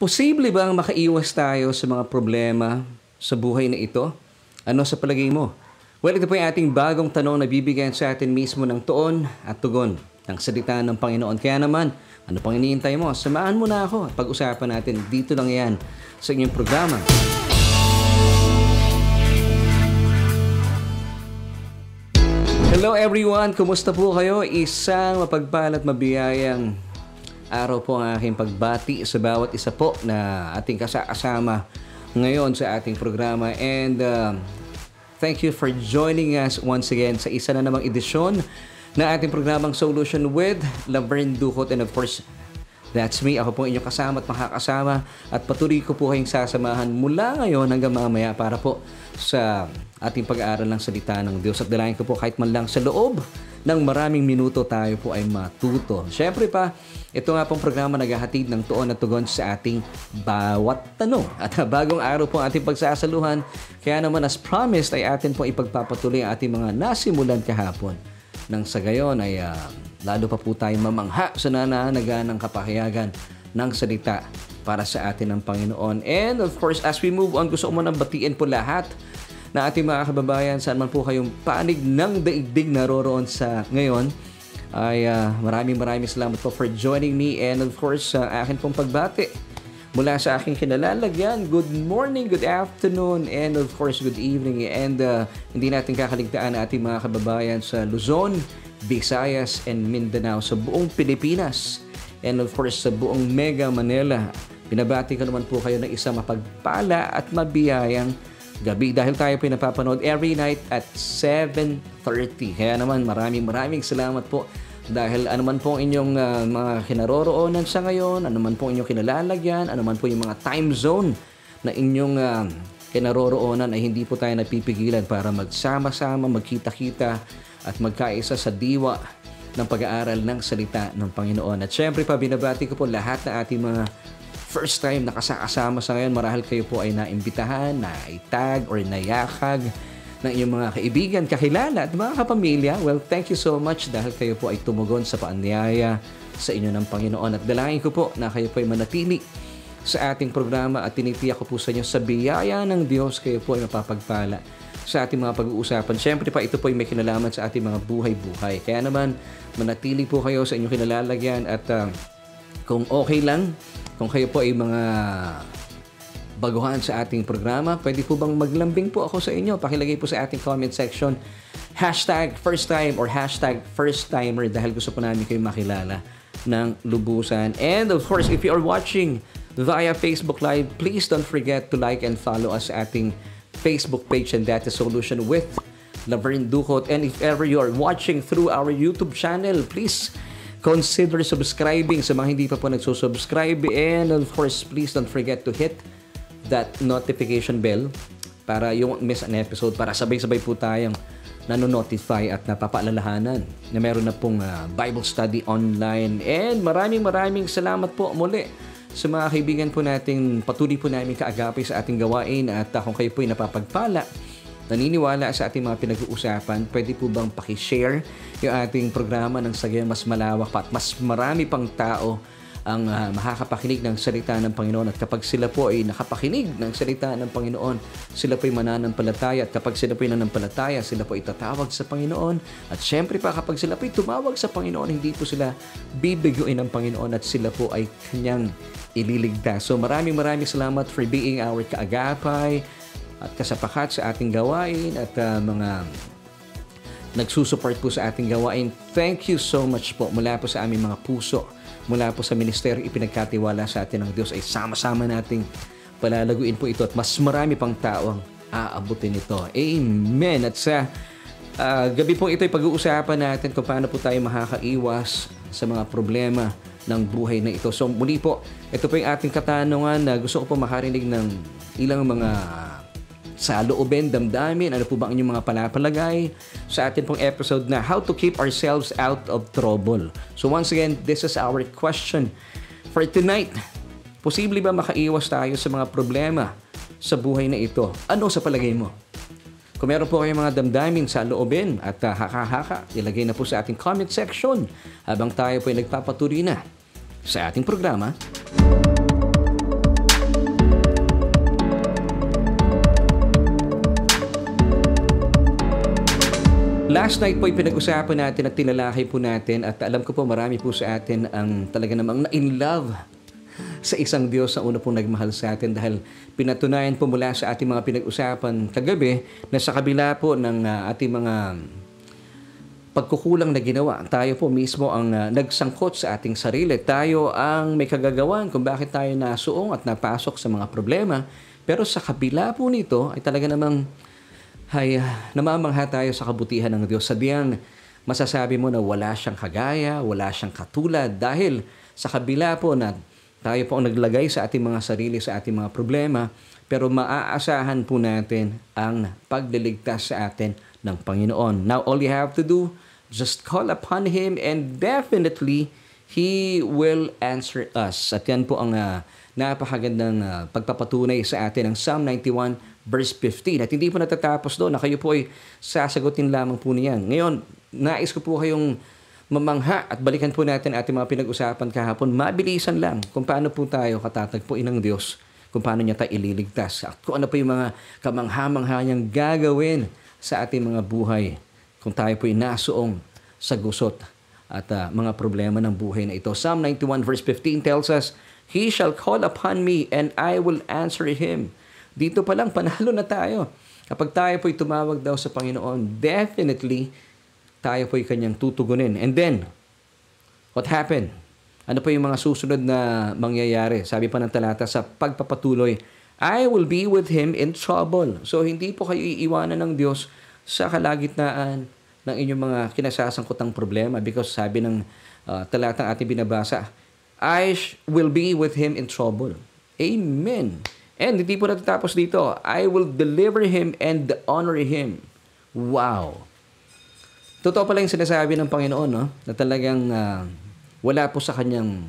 Posible bang makaiwas tayo sa mga problema sa buhay na ito? Ano sa palagay mo? Well, ito po yung ating bagong tanong na bibigyan sa atin mismo ng tuon at tugon ng salita ng Panginoon. Kaya naman, ano pang iniintay mo? Samahan mo na ako at pag-usapan natin dito lang yan sa inyong programa. Hello everyone! Kumusta po kayo? Isang mapagpalat mabiyayang araw po ang aking pagbati sa bawat isa po na ating kasakasama ngayon sa ating programa. And uh, thank you for joining us once again sa isa na namang edisyon na ating programang Solution with Laverne Ducot and of course, That's me. Ako po inyong kasama at makakasama at patuloy ko po kayong sasamahan mula ngayon hanggang mamaya para po sa ating pag-aaral ng salita ng Diyos. At dalayan ko po kahit man lang sa loob ng maraming minuto tayo po ay matuto. Siyempre pa, ito nga pong programa naghahatid ng tuon na tugon sa ating bawat tanong. At bagong araw po ating pagsasaluhan. Kaya naman as promised ay atin pong ipagpapatuloy ang ating mga nasimulan kahapon. Nang sa gayon ay uh, lalo pa po tayo mamangha sa nananaga ng kapahayagan ng salita para sa atin ng Panginoon. And of course, as we move on, gusto ko munang batiin po lahat na ating mga kababayan saan man po kayong panig ng daigdig naroroon sa ngayon ay uh, maraming maraming salamat po for joining me and of course uh, akin pong pagbati mula sa aking kinalalagyan. Good morning, good afternoon, and of course good evening. And uh, hindi natin kakaligtaan na ating mga kababayan sa Luzon, Visayas, and Mindanao sa buong Pilipinas. And of course sa buong Mega Manila. Pinabati ko naman po kayo ng isang mapagpala at mabiyayang gabi dahil tayo pinapapanood every night at 7.30. Kaya naman maraming maraming salamat po dahil anuman po inyong uh, mga kinaroroonan sa ngayon, anuman po inyong kinalalagyan, anuman po yung mga time zone na inyong uh, kinaroroonan ay hindi po tayo napipigilan para magsama-sama, magkita-kita at magkaisa sa diwa ng pag-aaral ng salita ng Panginoon. At syempre pa, binabati ko po lahat ng ating mga first time nakasakasama sa ngayon, marahil kayo po ay naimbitahan, naitag, or nayakag ng inyong mga kaibigan, kakilala at mga kapamilya. Well, thank you so much dahil kayo po ay tumugon sa paanyaya sa inyo ng Panginoon. At dalangin ko po na kayo po ay manatili sa ating programa at tinitiyak ko po sa inyo sa biyaya ng Diyos kayo po ay mapapagpala sa ating mga pag-uusapan. Siyempre pa, ito po ay may kinalaman sa ating mga buhay-buhay. Kaya naman, manatili po kayo sa inyong kinalalagyan at uh, kung okay lang, kung kayo po ay mga baguhan sa ating programa, pwede po bang maglambing po ako sa inyo? Pakilagay po sa ating comment section, hashtag first time or hashtag first timer dahil gusto po namin kayo makilala ng lubusan. And of course, if you are watching via Facebook Live, please don't forget to like and follow us sa ating Facebook page and that is Solution with Laverne Ducot. And if ever you are watching through our YouTube channel, please Consider subscribing sa mga hindi pa po nagsusubscribe. And of course, please don't forget to hit that notification bell para you miss an episode para sabay-sabay po tayong nanonotify at napapaalalahanan na meron na pong uh, Bible study online. And maraming maraming salamat po muli sa mga kaibigan po natin. Patuloy po namin kaagapay sa ating gawain at uh, kung kayo po ay napapagpala naniniwala sa ating mga pinag-uusapan, pwede po bang pakishare yung ating programa ng sagay mas malawak pa at mas marami pang tao ang uh, makakapakinig ng salita ng Panginoon at kapag sila po ay nakapakinig ng salita ng Panginoon, sila po ay mananampalataya at kapag sila po ay nanampalataya, sila po ay tatawag sa Panginoon at syempre pa kapag sila po ay tumawag sa Panginoon, hindi po sila bibiguin ng Panginoon at sila po ay kanyang ililigtas. So maraming maraming salamat for being our kaagapay, at kasapakat sa ating gawain at uh, mga nagsusupport po sa ating gawain. Thank you so much po mula po sa aming mga puso, mula po sa ministeryo ipinagkatiwala sa atin ng Diyos ay sama-sama nating palalaguin po ito at mas marami pang tao ang aabutin ito. Amen! At sa uh, gabi po ito ay pag-uusapan natin kung paano po tayo makakaiwas sa mga problema ng buhay na ito. So muli po, ito po yung ating katanungan na gusto ko po makarinig ng ilang mga sa loobin, damdamin, ano po ba ang inyong mga palapalagay sa atin pong episode na How to Keep Ourselves Out of Trouble. So once again, this is our question for tonight. Posible ba makaiwas tayo sa mga problema sa buhay na ito? Ano sa palagay mo? Kung meron po kayong mga damdamin sa loobin at uh, ah, haka ilagay na po sa ating comment section habang tayo po ay nagpapatuloy na sa ating programa. Music Last night po ay pinag-usapan natin at tinalakay po natin at alam ko po marami po sa atin ang talaga namang in love sa isang Diyos na una pong nagmahal sa atin dahil pinatunayan po mula sa ating mga pinag-usapan kagabi na sa kabila po ng ah, ating mga pagkukulang na ginawa, tayo po mismo ang ah, nagsangkot sa ating sarili. Tayo ang may kagagawan kung bakit tayo nasuong at napasok sa mga problema. Pero sa kabila po nito ay talaga namang ay ah, namamangha tayo sa kabutihan ng Diyos. Sa diyan, masasabi mo na wala siyang kagaya, wala siyang katulad dahil sa kabila po na tayo po ang naglagay sa ating mga sarili, sa ating mga problema, pero maaasahan po natin ang pagliligtas sa atin ng Panginoon. Now, all you have to do, just call upon Him and definitely He will answer us. At yan po ang uh, napakagandang uh, pagpapatunay sa atin ng Psalm 91 verse 15. At hindi po natatapos doon na kayo po ay sasagutin lamang po niyan. Ngayon, nais ko po kayong mamangha at balikan po natin ating mga pinag-usapan kahapon. Mabilisan lang kung paano po tayo katatagpuin ng Diyos, kung paano niya tayo ililigtas, at kung ano po yung mga kamangha-mangha niyang gagawin sa ating mga buhay kung tayo po inasuong sa gusot at uh, mga problema ng buhay na ito. Psalm 91 verse 15 tells us, He shall call upon me and I will answer him dito pa lang, panalo na tayo. Kapag tayo po'y tumawag daw sa Panginoon, definitely, tayo po'y kanyang tutugunin. And then, what happened? Ano po yung mga susunod na mangyayari? Sabi pa ng talata sa pagpapatuloy, I will be with him in trouble. So, hindi po kayo iiwanan ng Diyos sa kalagitnaan ng inyong mga kinasasangkotang problema because sabi ng uh, talatang ating binabasa, I will be with him in trouble. Amen. And hindi po natatapos dito. I will deliver him and honor him. Wow. Totoo pala yung sinasabi ng Panginoon, no? Na talagang uh, wala po sa kanyang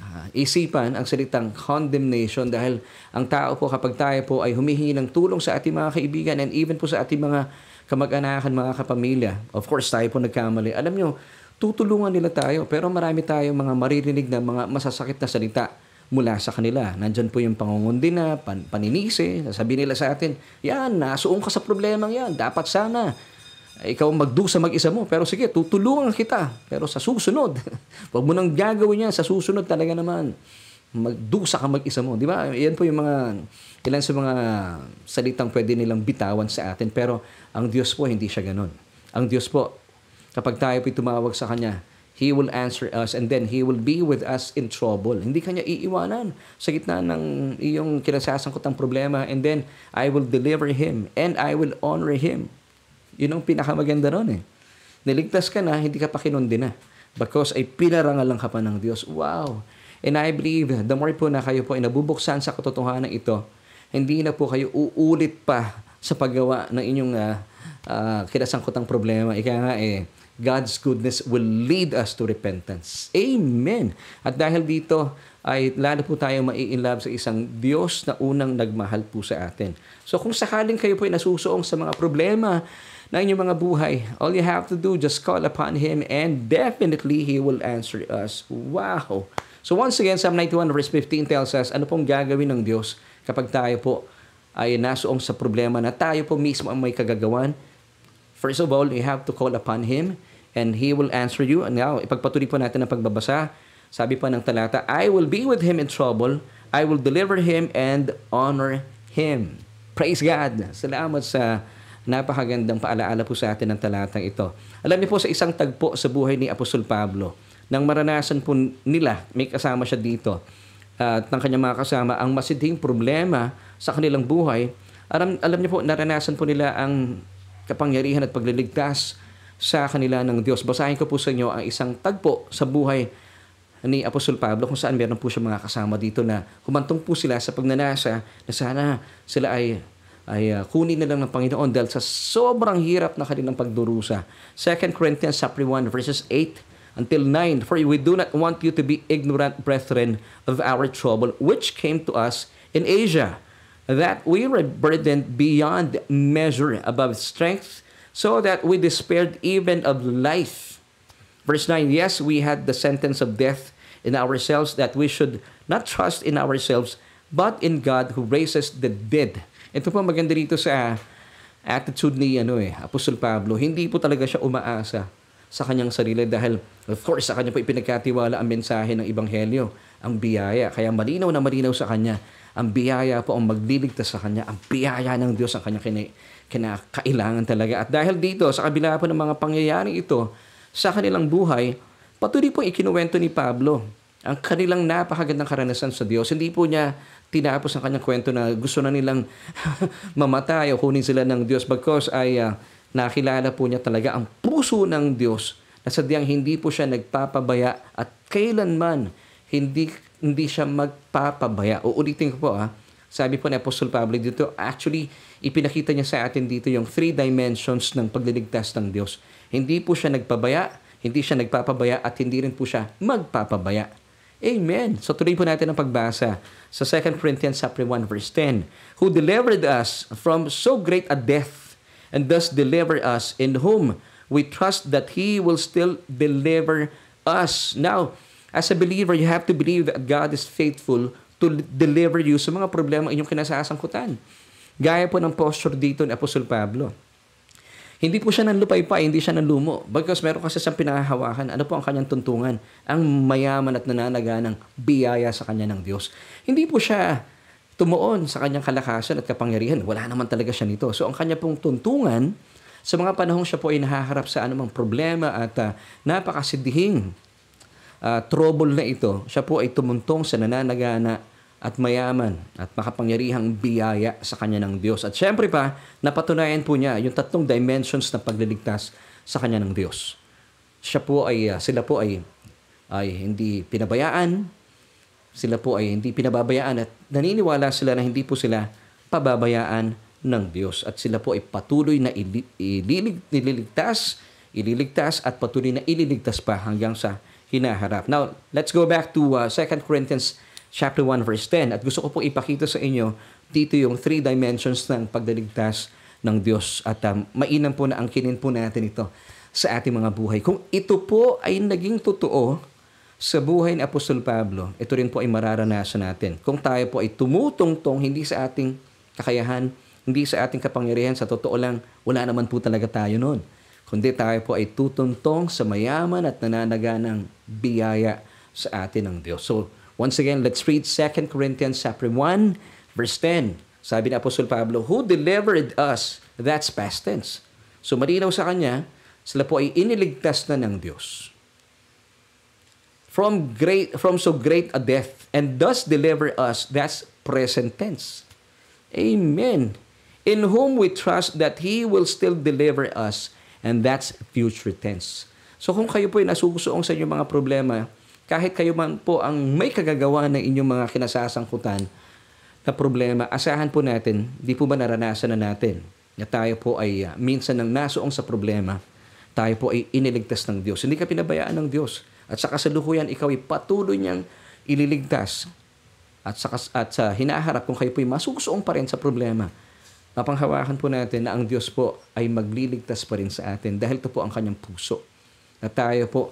uh, isipan ang salitang condemnation dahil ang tao po kapag tayo po ay humihingi ng tulong sa ating mga kaibigan and even po sa ating mga kamag-anakan, mga kapamilya. Of course, tayo po nagkamali. Alam nyo, tutulungan nila tayo pero marami tayong mga maririnig na mga masasakit na salita mula sa kanila. Nandyan po yung pangungundi na, pan, paninisi, sabi nila sa atin, yan, nasuong ka sa problemang yan, dapat sana. Eh, ikaw magdusa mag-isa mo, pero sige, tutulungan kita. Pero sa susunod, huwag mo nang gagawin yan, sa susunod talaga naman, magdusa ka mag-isa mo. Di ba? Yan po yung mga, ilan sa mga salitang pwede nilang bitawan sa atin. Pero ang Diyos po, hindi siya ganun. Ang Diyos po, kapag tayo po tumawag sa Kanya, He will answer us and then He will be with us in trouble. Hindi kanya iiwanan sa gitna ng iyong kinasasangkotang problema and then I will deliver Him and I will honor Him. Yun ang pinakamaganda nun eh. Niligtas ka na, hindi ka pa kinundi na because ay lang ka pa ng Diyos. Wow! And I believe, the more po na kayo po ay nabubuksan sa katotohanan ito, hindi na po kayo uulit pa sa paggawa ng inyong uh, ah, uh, ah, kinasangkotang problema. Ika nga eh, God's goodness will lead us to repentance. Amen! At dahil dito, ay lalo po tayong maiinlove sa isang Diyos na unang nagmahal po sa atin. So kung sakaling kayo po ay nasusuong sa mga problema na inyong mga buhay, all you have to do, just call upon Him and definitely He will answer us. Wow! So once again, Psalm 91 verse 15 tells us, ano pong gagawin ng Diyos kapag tayo po ay nasuong sa problema na tayo po mismo ang may kagagawan? First of all, you have to call upon Him and He will answer you. And now, ipagpatuloy po natin ang pagbabasa. Sabi pa ng talata, I will be with him in trouble. I will deliver him and honor him. Praise God! Salamat sa napakagandang paalaala po sa atin ng talatang ito. Alam niyo po sa isang tagpo sa buhay ni Apostol Pablo, nang maranasan po nila, may kasama siya dito, uh, at ng kanyang mga kasama, ang masidhing problema sa kanilang buhay, alam, alam niyo po, naranasan po nila ang kapangyarihan at pagliligtas sa kanila ng Diyos. Basahin ko po sa inyo ang isang tagpo sa buhay ni Apostol Pablo kung saan meron po siya mga kasama dito na humantong po sila sa pagnanasa na sana sila ay ay uh, kunin na lang ng Panginoon dahil sa sobrang hirap na kanilang pagdurusa. 2 Corinthians 1 verses 8 until 9 For we do not want you to be ignorant, brethren, of our trouble which came to us in Asia, that we were burdened beyond measure above strength, so that we despaired even of life. Verse 9 Yes, we had the sentence of death in ourselves, that we should not trust in ourselves, but in God who raises the dead. Ito po maganda dito sa attitude ni ano eh, Apostol Pablo. Hindi po talaga siya umaasa sa kanyang sarili dahil of course sa kanya po ipinagkatiwala ang mensahe ng Ibanghelyo, ang biyaya. Kaya malinaw na malinaw sa kanya ang biyaya po ang magliligtas sa kanya, ang biyaya ng Diyos ang kanyang kini kinakailangan talaga. At dahil dito, sa kabila po ng mga pangyayari ito sa kanilang buhay, patuloy po ikinuwento ni Pablo ang kanilang napakagandang karanasan sa Diyos. Hindi po niya tinapos ang kanyang kwento na gusto na nilang mamatay o kunin sila ng Diyos because ay uh, nakilala po niya talaga ang puso ng Diyos na sadyang hindi po siya nagpapabaya at kailanman hindi hindi siya magpapabaya. Uulitin ko po ah sabi po ni Apostol Pablo dito, actually, ipinakita niya sa atin dito yung three dimensions ng pagliligtas ng Diyos. Hindi po siya nagpabaya, hindi siya nagpapabaya, at hindi rin po siya magpapabaya. Amen. So tuloy po natin ang pagbasa sa 2 Corinthians 1 verse 10. Who delivered us from so great a death and thus deliver us in whom we trust that He will still deliver us. Now, as a believer, you have to believe that God is faithful to deliver you sa mga problema inyong kinasasangkutan. Gaya po ng posture dito ni Apostol Pablo. Hindi po siya ng lupay hindi siya ng lumo. Bagkos meron kasi siyang pinahahawakan, ano po ang kanyang tuntungan? Ang mayaman at nananaga nananaganang biyaya sa kanya ng Diyos. Hindi po siya tumuon sa kanyang kalakasan at kapangyarihan. Wala naman talaga siya nito. So ang kanya pong tuntungan, sa mga panahong siya po ay nahaharap sa anumang problema at uh, ah, napakasidhing uh, trouble na ito, siya po ay tumuntong sa nananagana at mayaman at makapangyarihang biyaya sa kanya ng Diyos. At syempre pa, napatunayan po niya yung tatlong dimensions ng pagliligtas sa kanya ng Diyos. Siya po ay, uh, sila po ay, ay hindi pinabayaan, sila po ay hindi pinababayaan at naniniwala sila na hindi po sila pababayaan ng Diyos. At sila po ay patuloy na ililigtas, ililigtas at patuloy na ililigtas pa hanggang sa hinaharap. Now, let's go back to uh, 2 Corinthians chapter 1 verse 10 at gusto ko po ipakita sa inyo dito yung three dimensions ng pagdaligtas ng Diyos at um, mainam po na angkinin po natin ito sa ating mga buhay. Kung ito po ay naging totoo sa buhay ni Apostol Pablo, ito rin po ay mararanasan natin. Kung tayo po ay tumutungtong hindi sa ating kakayahan, hindi sa ating kapangyarihan, sa totoo lang, wala naman po talaga tayo noon. Kundi tayo po ay tutungtong sa mayaman at nananaga nananaganang biyaya sa atin ng Diyos. So, once again, let's read 2 Corinthians chapter 1, verse 10. Sabi ni Apostol Pablo, Who delivered us? That's past tense. So, malinaw sa kanya, sila po ay iniligtas na ng Diyos. From, great, from so great a death, and does deliver us, that's present tense. Amen. In whom we trust that He will still deliver us, and that's future tense. So kung kayo po ay nasusuong sa inyong mga problema, kahit kayo man po ang may kagagawa ng inyong mga kinasasangkutan na problema, asahan po natin, di po ba naranasan na natin na tayo po ay uh, minsan nang nasuong sa problema, tayo po ay iniligtas ng Diyos. Hindi ka pinabayaan ng Diyos. At sa kasalukuyan, ikaw ay patuloy niyang ililigtas. At sa, at sa hinaharap, kung kayo po ay masusuong pa rin sa problema, napanghawakan po natin na ang Diyos po ay magliligtas pa rin sa atin dahil ito po ang kanyang puso na tayo po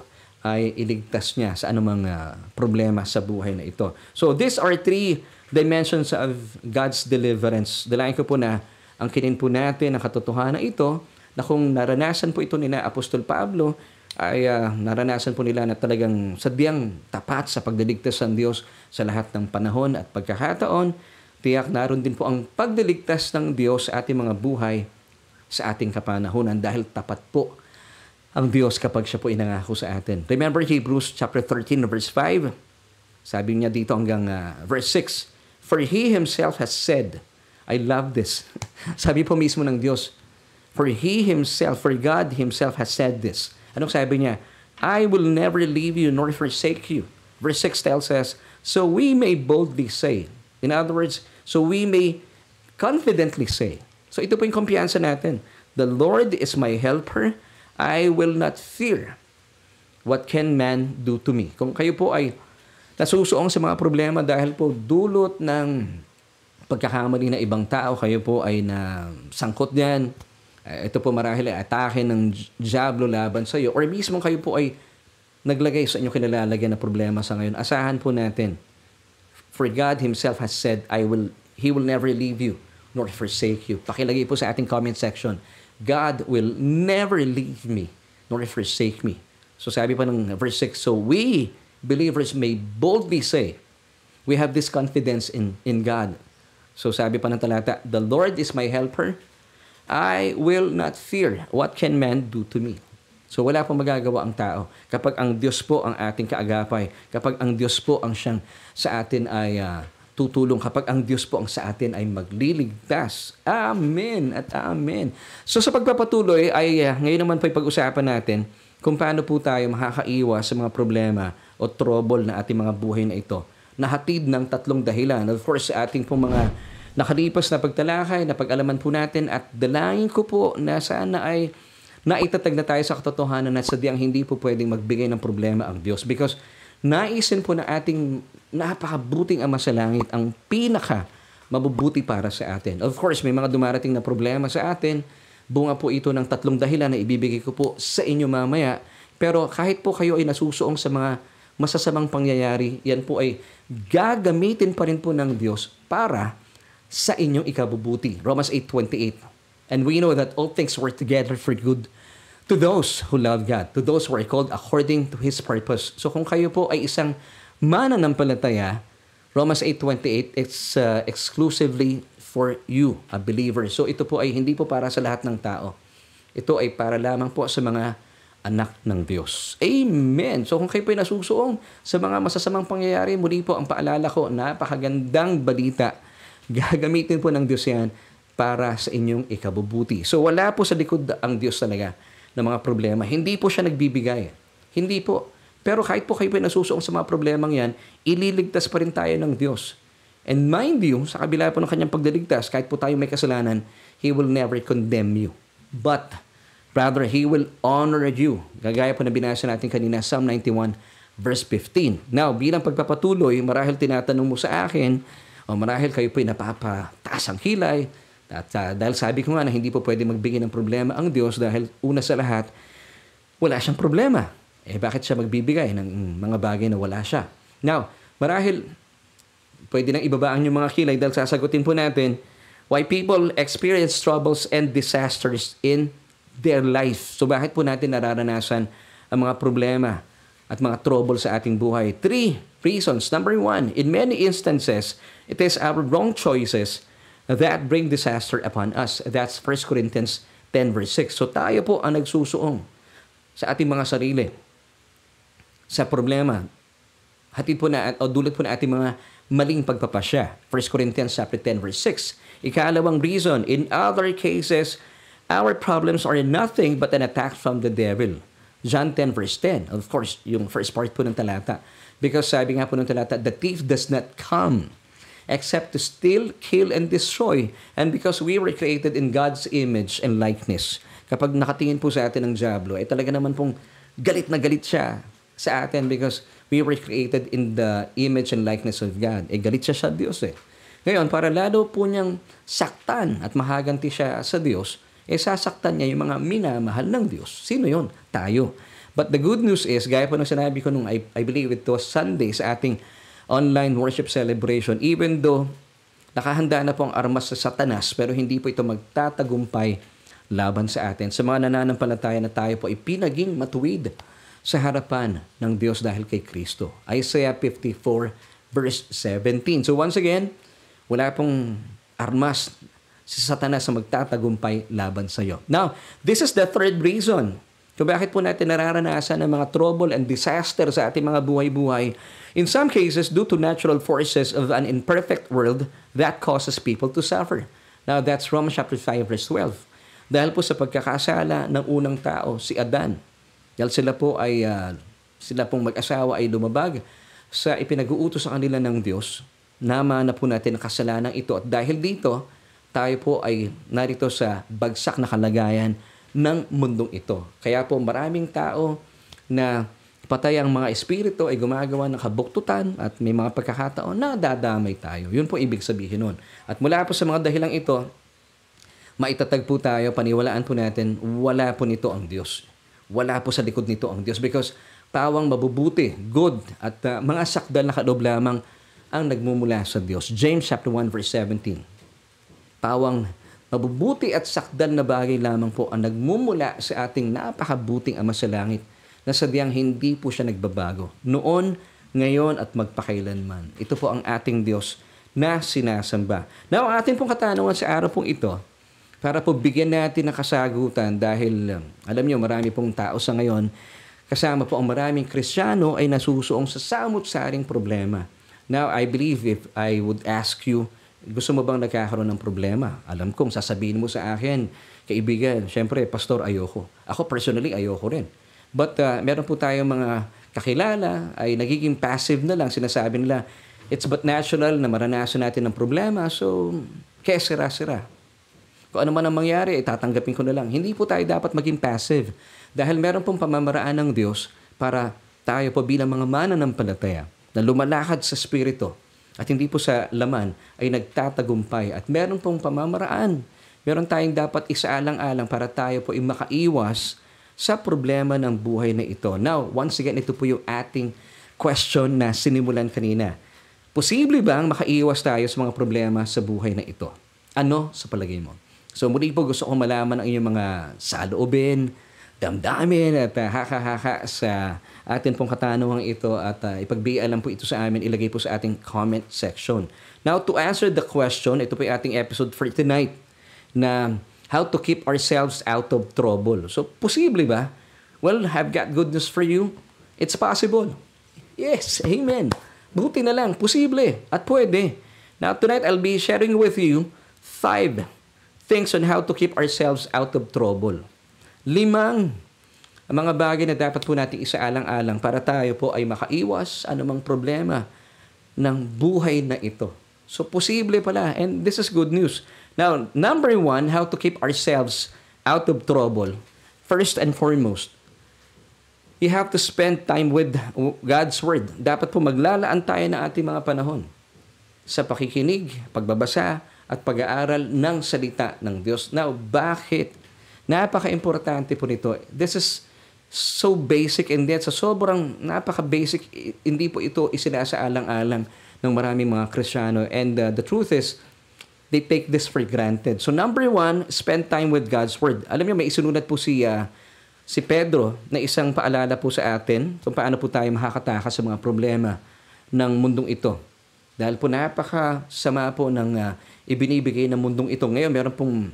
ay iligtas niya sa anumang uh, problema sa buhay na ito. So these are three dimensions of God's deliverance. Dalayan ko po na ang kinin po natin ang katotohanan ito na kung naranasan po ito ni na Apostol Pablo ay uh, naranasan po nila na talagang sadyang tapat sa pagdiligtas ng Diyos sa lahat ng panahon at pagkakataon. Tiyak naroon din po ang pagdiligtas ng Diyos sa ating mga buhay sa ating kapanahonan dahil tapat po ang Diyos kapag siya po inangako sa atin. Remember Hebrews chapter 13 verse 5. Sabi niya dito hanggang uh, verse 6, "For he himself has said, I love this." sabi po mismo ng Diyos, "For he himself, for God himself has said this." Anong sabi niya? "I will never leave you nor forsake you." Verse 6 tells us, "So we may boldly say." In other words, so we may confidently say. So ito po yung kumpiyansa natin. The Lord is my helper I will not fear what can man do to me. Kung kayo po ay nasusuong sa mga problema dahil po dulot ng pagkakamali na ibang tao, kayo po ay sangkot niyan. Eh, ito po marahil ay atake ng Diablo laban sa iyo or mismo kayo po ay naglagay sa inyo kinalalagyan na problema sa ngayon. Asahan po natin. For God Himself has said, I will, He will never leave you nor forsake you. Pakilagay po sa ating comment section God will never leave me nor forsake me. So sabi pa ng verse 6, so we believers may boldly say, we have this confidence in, in God. So sabi pa ng talata, the Lord is my helper. I will not fear. What can man do to me? So wala pong magagawa ang tao kapag ang Diyos po ang ating kaagapay, kapag ang Diyos po ang siyang sa atin ay uh, tutulong kapag ang Diyos po ang sa atin ay magliligtas. Amen at amen. So sa pagpapatuloy ay uh, ngayon naman po pag-usapan natin kung paano po tayo makakaiwas sa mga problema o trouble na ating mga buhay na ito. Nahatid ng tatlong dahilan. Of course, ating po mga nakalipas na pagtalakay, na pag-alaman po natin at dalayan ko po na sana ay naitatag na tayo sa katotohanan na sadyang hindi po pwedeng magbigay ng problema ang Diyos. Because naisin po na ating napakabuting ama sa langit ang pinaka mabubuti para sa atin. Of course, may mga dumarating na problema sa atin. Bunga po ito ng tatlong dahilan na ibibigay ko po sa inyo mamaya. Pero kahit po kayo ay nasusuong sa mga masasamang pangyayari, yan po ay gagamitin pa rin po ng Diyos para sa inyong ikabubuti. Romans 8.28 And we know that all things work together for good to those who love God, to those who are called according to His purpose. So kung kayo po ay isang mananampalataya, Romans 8.28, it's uh, exclusively for you, a believer. So ito po ay hindi po para sa lahat ng tao. Ito ay para lamang po sa mga anak ng Diyos. Amen! So kung kayo po ay nasusuong sa mga masasamang pangyayari, muli po ang paalala ko, napakagandang balita. Gagamitin po ng Diyos yan para sa inyong ikabubuti. So wala po sa likod ang Diyos talaga ng mga problema. Hindi po siya nagbibigay. Hindi po. Pero kahit po kayo po nasusuong sa mga problemang yan, ililigtas pa rin tayo ng Diyos. And mind you, sa kabila po ng kanyang pagdaligtas, kahit po tayo may kasalanan, He will never condemn you. But, rather, He will honor you. Gagaya po na binasa natin kanina, Psalm 91, verse 15. Now, bilang pagpapatuloy, marahil tinatanong mo sa akin, o marahil kayo po'y napapataas ang hilay, at uh, dahil sabi ko nga na hindi po pwede magbigay ng problema ang Diyos dahil una sa lahat, wala siyang problema. Eh bakit siya magbibigay ng mga bagay na wala siya? Now, marahil pwede nang ibaba ang mga kilay dahil sasagutin po natin why people experience troubles and disasters in their life. So bakit po natin nararanasan ang mga problema at mga trouble sa ating buhay? Three reasons. Number one, in many instances, it is our wrong choices – that bring disaster upon us. That's 1 Corinthians 10 verse 6. So tayo po ang nagsusuong sa ating mga sarili sa problema. Hatid po na o dulot po na ating mga maling pagpapasya. 1 Corinthians chapter 10 verse 6. Ikalawang reason, in other cases, our problems are nothing but an attack from the devil. John 10 verse 10. Of course, yung first part po ng talata. Because sabi nga po ng talata, the thief does not come except to steal, kill, and destroy. And because we were created in God's image and likeness, kapag nakatingin po sa atin ng Diablo, ay eh, talaga naman pong galit na galit siya sa atin because we were created in the image and likeness of God. Eh, galit siya sa Diyos eh. Ngayon, para lalo po niyang saktan at mahaganti siya sa Diyos, eh sasaktan niya yung mga minamahal ng Diyos. Sino yon? Tayo. But the good news is, gaya po nung sinabi ko nung, I, I believe it was Sunday sa ating online worship celebration even though nakahanda na po ang armas sa satanas pero hindi po ito magtatagumpay laban sa atin. Sa mga nananampalataya na tayo po ay pinaging matuwid sa harapan ng Diyos dahil kay Kristo. Isaiah 54 verse 17. So once again, wala pong armas si Satanas sa magtatagumpay laban sa iyo. Now, this is the third reason kung bakit po natin nararanasan ang mga trouble and disaster sa ating mga buhay-buhay. In some cases, due to natural forces of an imperfect world that causes people to suffer. Now, that's Romans chapter 5, verse 12. Dahil po sa pagkakasala ng unang tao, si Adan, dahil sila po ay, uh, sila pong mag-asawa ay lumabag sa ipinag-uutos sa kanila ng Diyos, nama na po natin ang kasalanan ito. At dahil dito, tayo po ay narito sa bagsak na kalagayan ng mundong ito. Kaya po maraming tao na patay ang mga espiritu ay gumagawa ng kabuktutan at may mga pagkakataon na dadamay tayo. Yun po ibig sabihin nun. At mula po sa mga dahilang ito, maitatag po tayo, paniwalaan po natin, wala po nito ang Diyos. Wala po sa likod nito ang Diyos because tawang mabubuti, good, at uh, mga sakdal na kadob lamang ang nagmumula sa Diyos. James chapter 1 verse 17. Tawang Mabubuti at sakdan na bagay lamang po ang nagmumula sa ating napakabuting Ama sa Langit na sadyang hindi po siya nagbabago. Noon, ngayon at magpakailanman. Ito po ang ating Diyos na sinasamba. Now, ang ating pong katanungan sa araw pong ito, para po bigyan natin ng kasagutan dahil alam niyo marami pong tao sa ngayon kasama po ang maraming Kristiyano ay nasusuong sa samot-saring problema. Now, I believe if I would ask you gusto mo bang nagkakaroon ng problema? Alam kong sasabihin mo sa akin, kaibigan, syempre, pastor, ayoko. Ako personally, ayoko rin. But uh, meron po tayong mga kakilala ay nagiging passive na lang. Sinasabi nila, it's but natural na maranasan natin ng problema, so kaya sira-sira. Kung ano man ang mangyari, itatanggapin ko na lang. Hindi po tayo dapat maging passive dahil meron pong pamamaraan ng Diyos para tayo po bilang mga mananampalataya na lumalakad sa Espiritu at hindi po sa laman ay nagtatagumpay at meron pong pamamaraan. Meron tayong dapat isaalang-alang para tayo po ay makaiwas sa problema ng buhay na ito. Now, once again, ito po yung ating question na sinimulan kanina. Posible bang makaiwas tayo sa mga problema sa buhay na ito? Ano sa palagay mo? So muli po gusto kong malaman ang inyong mga saloobin, damdamin at uh, haka-haka sa atin pong katanungan ito at uh, ah, ipagbialam po ito sa amin, ilagay po sa ating comment section. Now, to answer the question, ito po yung ating episode for tonight na how to keep ourselves out of trouble. So, posible ba? Well, I've got good news for you. It's possible. Yes, amen. Buti na lang, posible at pwede. Now, tonight I'll be sharing with you five things on how to keep ourselves out of trouble. Limang ang mga bagay na dapat po natin isaalang-alang para tayo po ay makaiwas anumang problema ng buhay na ito. So, posible pala. And this is good news. Now, number one, how to keep ourselves out of trouble. First and foremost, you have to spend time with God's Word. Dapat po maglalaan tayo ng ating mga panahon sa pakikinig, pagbabasa, at pag-aaral ng salita ng Diyos. Now, bakit? Napaka-importante po nito. This is so basic and yet sa sobrang napaka-basic, hindi po ito isinasaalang-alang ng maraming mga Kristiyano. And uh, the truth is, they take this for granted. So number one, spend time with God's Word. Alam niyo, may isinulat po si, uh, si Pedro na isang paalala po sa atin kung paano po tayo makakatakas sa mga problema ng mundong ito. Dahil po napaka-sama po ng uh, ibinibigay ng mundong ito. Ngayon, meron pong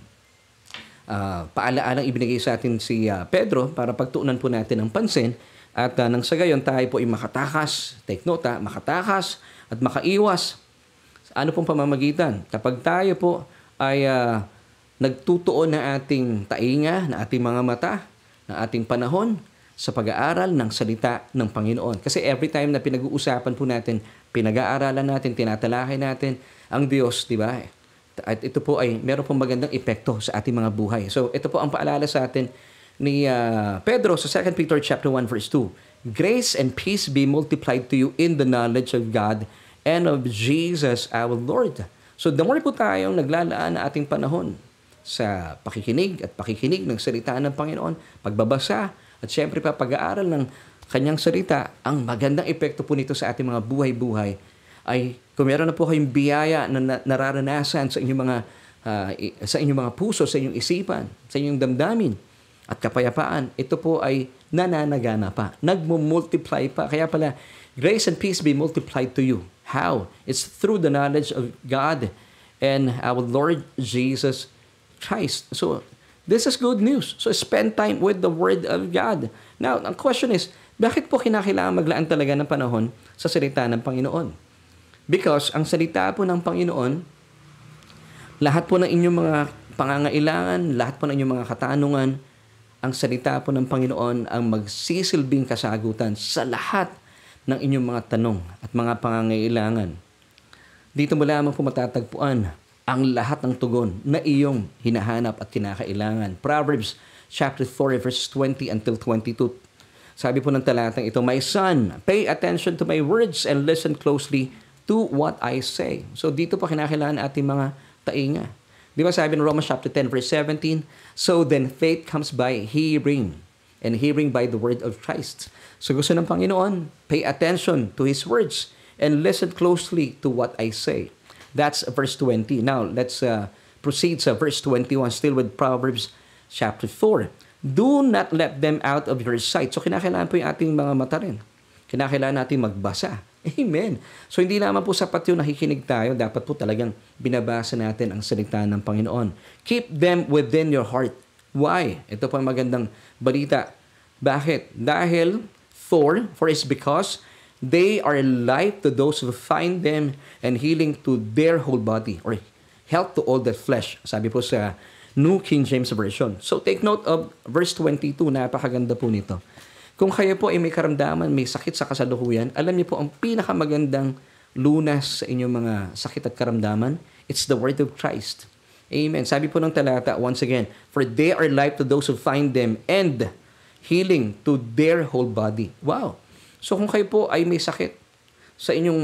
uh, ah, paalaalang ibinigay sa atin si uh, Pedro para pagtuunan po natin ng pansin at uh, nang sa gayon tayo po ay makatakas, take nota, makatakas at makaiwas. Ano pong pamamagitan? Kapag tayo po ay uh, nagtutuon ng ating tainga, ng ating mga mata, ng ating panahon sa pag-aaral ng salita ng Panginoon. Kasi every time na pinag-uusapan po natin, pinag-aaralan natin, tinatalakay natin ang Diyos, di ba? At ito po ay meron pong magandang epekto sa ating mga buhay. So ito po ang paalala sa atin ni uh, Pedro sa 2 Peter chapter 1 verse 2. Grace and peace be multiplied to you in the knowledge of God and of Jesus our Lord. So the more po tayong naglalaan na ating panahon sa pakikinig at pakikinig ng salita ng Panginoon, pagbabasa at siyempre pa pag-aaral ng kanyang salita, ang magandang epekto po nito sa ating mga buhay-buhay ay kung meron na po kayong biyaya na nararanasan sa inyong mga uh, sa inyong mga puso, sa inyong isipan, sa inyong damdamin at kapayapaan, ito po ay nananagana pa. Nagmo-multiply pa. Kaya pala, grace and peace be multiplied to you. How? It's through the knowledge of God and our Lord Jesus Christ. So, this is good news. So, spend time with the Word of God. Now, ang question is, bakit po kinakailangan maglaan talaga ng panahon sa salita ng Panginoon? Because ang salita po ng Panginoon, lahat po ng inyong mga pangangailangan, lahat po ng inyong mga katanungan, ang salita po ng Panginoon ang magsisilbing kasagutan sa lahat ng inyong mga tanong at mga pangangailangan. Dito mo lamang po matatagpuan ang lahat ng tugon na iyong hinahanap at kinakailangan. Proverbs chapter 4 verses 20 until 22. Sabi po ng talatang ito, My son, pay attention to my words and listen closely to what I say. So dito pa kinakailangan ating mga tainga. Di ba sabi ng Romans chapter 10 verse 17, So then faith comes by hearing, and hearing by the word of Christ. So gusto ng Panginoon, pay attention to His words and listen closely to what I say. That's verse 20. Now, let's uh, proceed sa verse 21, still with Proverbs chapter 4. Do not let them out of your sight. So, kinakailangan po yung ating mga mata rin. Kinakailangan natin magbasa Amen. So hindi lamang po sapat yung nakikinig tayo. Dapat po talagang binabasa natin ang salita ng Panginoon. Keep them within your heart. Why? Ito po ang magandang balita. Bakit? Dahil, for, for is because they are life to those who find them and healing to their whole body or health to all that flesh. Sabi po sa New King James Version. So take note of verse 22. Napakaganda po nito. Kung kayo po ay may karamdaman, may sakit sa kasalukuyan, alam niyo po ang pinakamagandang lunas sa inyong mga sakit at karamdaman, it's the word of Christ. Amen. Sabi po ng talata, once again, For they are life to those who find them and healing to their whole body. Wow. So kung kayo po ay may sakit sa inyong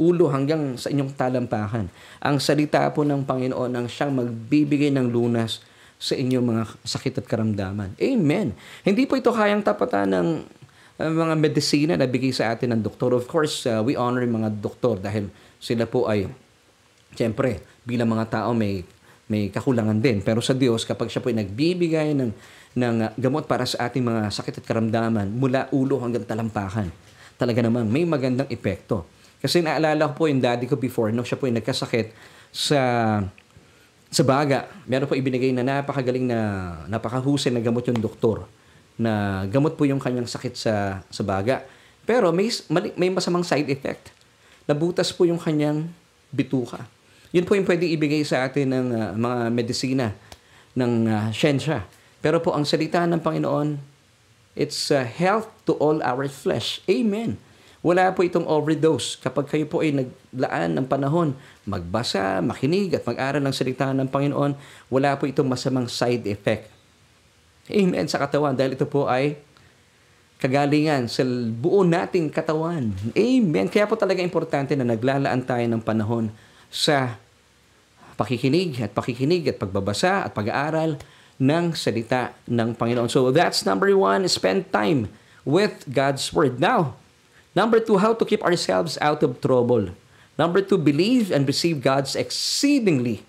ulo hanggang sa inyong talampakan, ang salita po ng Panginoon ang siyang magbibigay ng lunas sa inyong mga sakit at karamdaman. Amen. Hindi po ito kayang tapatan ng eh, mga medisina na bigay sa atin ng doktor. Of course, uh, we honor mga doktor dahil sila po ay, siyempre, bilang mga tao may may kakulangan din. Pero sa Diyos, kapag siya po ay nagbibigay ng, ng ah, gamot para sa ating mga sakit at karamdaman, mula ulo hanggang talampakan, talaga naman may magandang epekto. Kasi naalala ko po yung daddy ko before, no, siya po ay nagkasakit sa sa baga, meron po ibinigay na napakagaling na, napakahusay na gamot yung doktor na gamot po yung kanyang sakit sa, sa baga. Pero may, may masamang side effect. Nabutas po yung kanyang bituka. Yun po yung pwedeng ibigay sa atin ng uh, mga medisina ng uh, siyensya. Pero po ang salita ng Panginoon, it's uh, health to all our flesh. Amen. Wala po itong overdose. Kapag kayo po ay naglaan ng panahon, magbasa, makinig at mag-aral ng salita ng Panginoon, wala po itong masamang side effect. Amen sa katawan dahil ito po ay kagalingan sa buo nating katawan. Amen. Kaya po talaga importante na naglalaan tayo ng panahon sa pakikinig at pakikinig at pagbabasa at pag-aaral ng salita ng Panginoon. So that's number one, spend time with God's Word. Now, Number two, how to keep ourselves out of trouble. Number two, believe and receive God's exceedingly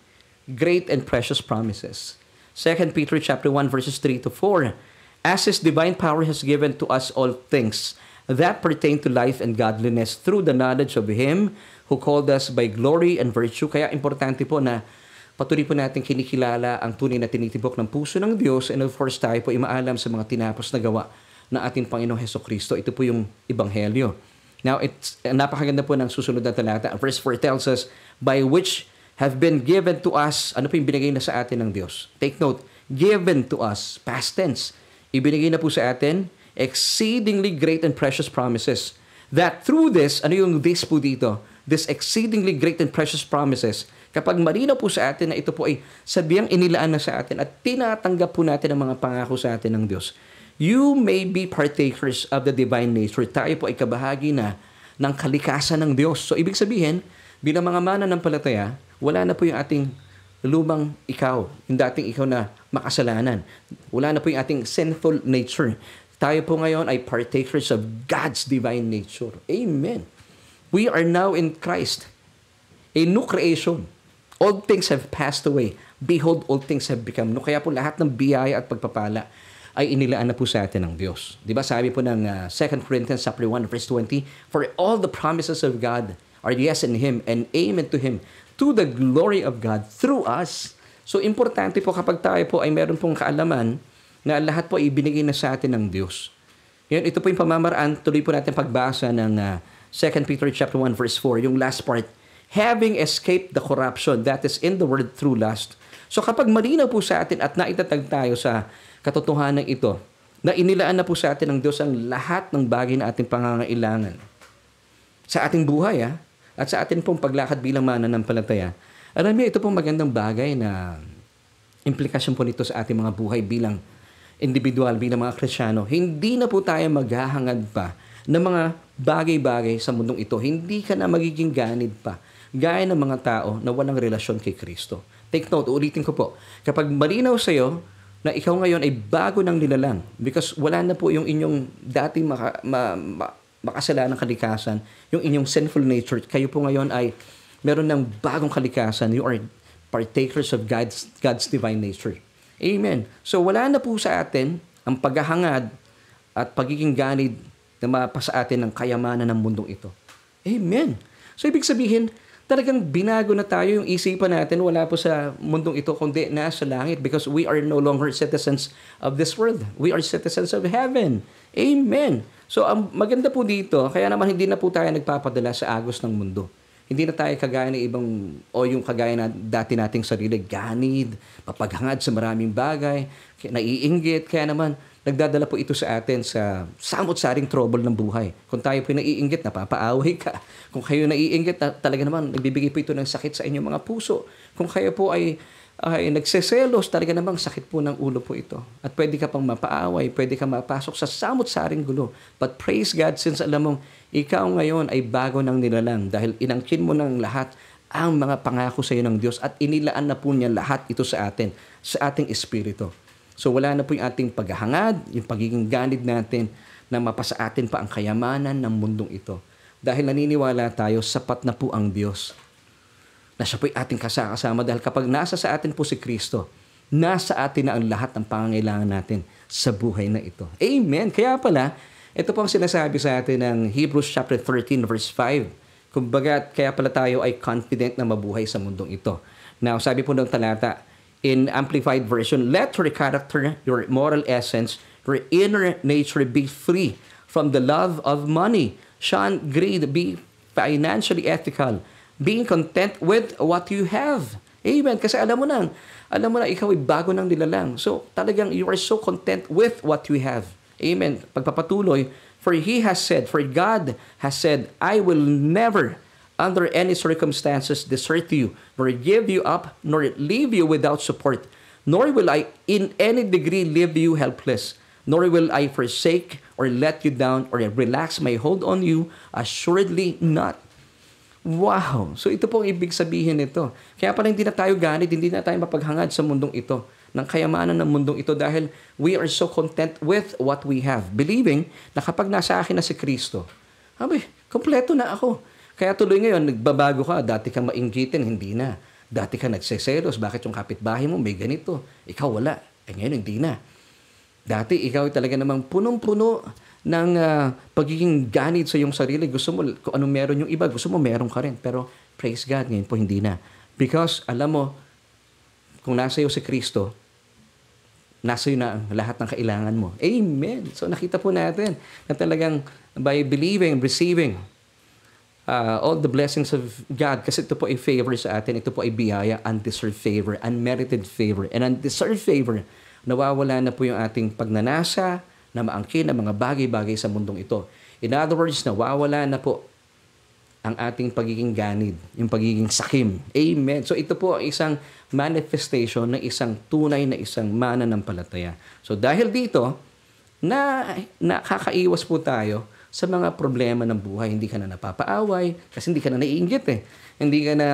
great and precious promises. 2 Peter chapter 1 verses 3 to 4. As his divine power has given to us all things that pertain to life and godliness through the knowledge of him who called us by glory and virtue. Kaya importante po na patuloy po natin kinikilala ang tunay na tinitibok ng puso ng Diyos and of course tayo po imaalam sa mga tinapos na gawa ng ating Panginoong Heso Kristo. Ito po yung Ebanghelyo. Now, it's, napakaganda po ng susunod na talata. Verse 4 tells us, by which have been given to us, ano po yung binigay na sa atin ng Diyos? Take note, given to us, past tense. Ibinigay na po sa atin, exceedingly great and precious promises. That through this, ano yung this po dito? This exceedingly great and precious promises, Kapag malinaw po sa atin na ito po ay sabihang inilaan na sa atin at tinatanggap po natin ang mga pangako sa atin ng Diyos, you may be partakers of the divine nature. Tayo po ay kabahagi na ng kalikasan ng Diyos. So, ibig sabihin, bilang mga mana ng palataya, wala na po yung ating lumang ikaw, yung dating ikaw na makasalanan. Wala na po yung ating sinful nature. Tayo po ngayon ay partakers of God's divine nature. Amen. We are now in Christ, a new creation. All things have passed away. Behold, all things have become new. Kaya po lahat ng biyaya at pagpapala ay inilaan na po sa atin ng Diyos. Di ba sabi po ng uh, ah, 2 Corinthians 1 verse 20, For all the promises of God are yes in Him and amen to Him, to the glory of God through us. So importante po kapag tayo po ay meron pong kaalaman na lahat po ay ibinigay na sa atin ng Diyos. Ngayon, ito po yung pamamaraan. Tuloy po natin pagbasa ng uh, ah, 2 Peter chapter 1 verse 4, yung last part. Having escaped the corruption that is in the world through lust. So kapag malinaw po sa atin at naitatag tayo sa katotohanan ito na inilaan na po sa atin ng Diyos ang lahat ng bagay na ating pangangailangan. Sa ating buhay ah, at sa ating pong paglakad bilang mananampalataya. Alam niyo, ito pong magandang bagay na implikasyon po nito sa ating mga buhay bilang individual, bilang mga Krisyano. Hindi na po tayo maghahangad pa ng mga bagay-bagay sa mundong ito. Hindi ka na magiging ganid pa gaya ng mga tao na walang relasyon kay Kristo. Take note, ulitin ko po. Kapag malinaw sa iyo na ikaw ngayon ay bago ng nilalang because wala na po yung inyong dating maka, ma, ma, makasalanang kalikasan, yung inyong sinful nature. Kayo po ngayon ay meron ng bagong kalikasan. You are partakers of God's, God's divine nature. Amen. So wala na po sa atin ang paghahangad at pagiging ganid na mapasa atin ng kayamanan ng mundong ito. Amen. So ibig sabihin, talagang binago na tayo yung isipan natin wala po sa mundong ito kundi nasa langit because we are no longer citizens of this world. We are citizens of heaven. Amen. So ang maganda po dito, kaya naman hindi na po tayo nagpapadala sa agos ng mundo. Hindi na tayo kagaya ng ibang o yung kagaya na dati nating sarili, ganid, papaghangad sa maraming bagay, naiinggit, kaya naman nagdadala po ito sa atin sa samot-saring trouble ng buhay. Kung tayo po naiinggit, napapaaway ka. Kung kayo naiinggit, na, talaga naman, nagbibigay po ito ng sakit sa inyong mga puso. Kung kayo po ay ay nagseselos, talaga namang sakit po ng ulo po ito. At pwede ka pang mapaaway, pwede ka mapasok sa samot-saring gulo. But praise God since alam mong ikaw ngayon ay bago ng nilalang dahil inangkin mo ng lahat ang mga pangako sa iyo ng Diyos at inilaan na po niya lahat ito sa atin, sa ating espiritu. So wala na po yung ating paghahangad, yung pagiging ganid natin na mapasa atin pa ang kayamanan ng mundong ito. Dahil naniniwala tayo, sapat na po ang Diyos. Na siya po'y ating kasama dahil kapag nasa sa atin po si Kristo, nasa atin na ang lahat ng pangangailangan natin sa buhay na ito. Amen! Kaya pala, ito po ang sinasabi sa atin ng Hebrews chapter 13 verse 5. Kumbaga, kaya pala tayo ay confident na mabuhay sa mundong ito. Now, sabi po ng talata, in amplified version, let your character, your moral essence, your inner nature be free from the love of money. Shun greed. Be financially ethical. Being content with what you have. Amen. Kasi alam mo na, alam mo na, ikaw ay bago ng nilalang. So, talagang you are so content with what you have. Amen. Pagpapatuloy, for He has said, for God has said, I will never under any circumstances desert you, nor give you up, nor leave you without support. Nor will I in any degree leave you helpless, nor will I forsake or let you down or relax my hold on you, assuredly not. Wow! So ito po ang ibig sabihin nito. Kaya pala hindi na tayo ganit, hindi na tayo mapaghangad sa mundong ito, ng kayamanan ng mundong ito dahil we are so content with what we have, believing na kapag nasa akin na si Kristo, abi, kompleto na ako kaya tuloy ngayon, nagbabago ka. Dati ka mainggitin, hindi na. Dati ka nagseselos, bakit yung kapitbahay mo may ganito? Ikaw wala. Eh ngayon, hindi na. Dati, ikaw talaga namang punong-puno ng uh, pagiging ganid sa iyong sarili. Gusto mo, kung anong meron yung iba, gusto mo meron ka rin. Pero praise God, ngayon po hindi na. Because alam mo, kung nasa iyo si Kristo, nasa iyo na lahat ng kailangan mo. Amen. So nakita po natin na talagang by believing, receiving, uh, all the blessings of God kasi ito po ay favor sa atin. Ito po ay biyaya, undeserved favor, unmerited favor. And undeserved favor, nawawala na po yung ating pagnanasa na maangkin ng mga bagay-bagay sa mundong ito. In other words, nawawala na po ang ating pagiging ganid, yung pagiging sakim. Amen. So ito po ay isang manifestation ng isang tunay na isang mana ng palataya. So dahil dito, na nakakaiwas po tayo sa mga problema ng buhay. Hindi ka na napapaaway kasi hindi ka na naiinggit eh. Hindi ka na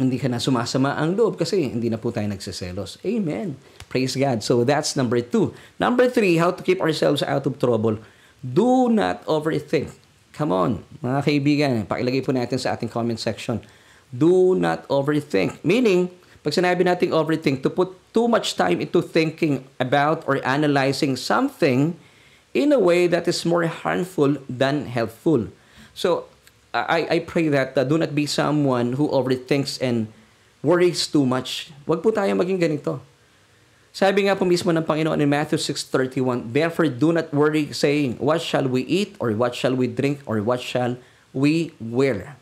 hindi ka na sumasama ang loob kasi hindi na po tayo nagsiselos. Amen. Praise God. So that's number two. Number three, how to keep ourselves out of trouble. Do not overthink. Come on, mga kaibigan, pakilagay po natin sa ating comment section. Do not overthink. Meaning, pag sinabi natin overthink, to put too much time into thinking about or analyzing something in a way that is more harmful than helpful. So I, I pray that uh, do not be someone who overthinks and worries too much. Huwag po tayo maging ganito. Sabi nga po mismo ng Panginoon in Matthew 6.31, Therefore do not worry, saying, What shall we eat? Or what shall we drink? Or what shall we wear?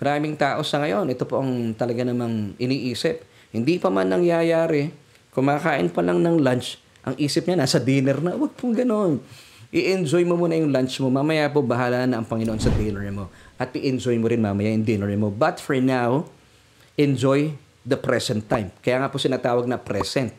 Maraming tao sa ngayon, ito po ang talaga namang iniisip. Hindi pa man nangyayari, kumakain pa lang ng lunch, ang isip niya, nasa dinner na. Huwag pong ganon. I-enjoy mo muna yung lunch mo. Mamaya po, bahala na ang Panginoon sa dinner mo. At i-enjoy mo rin mamaya yung dinner mo. But for now, enjoy the present time. Kaya nga po sinatawag na present.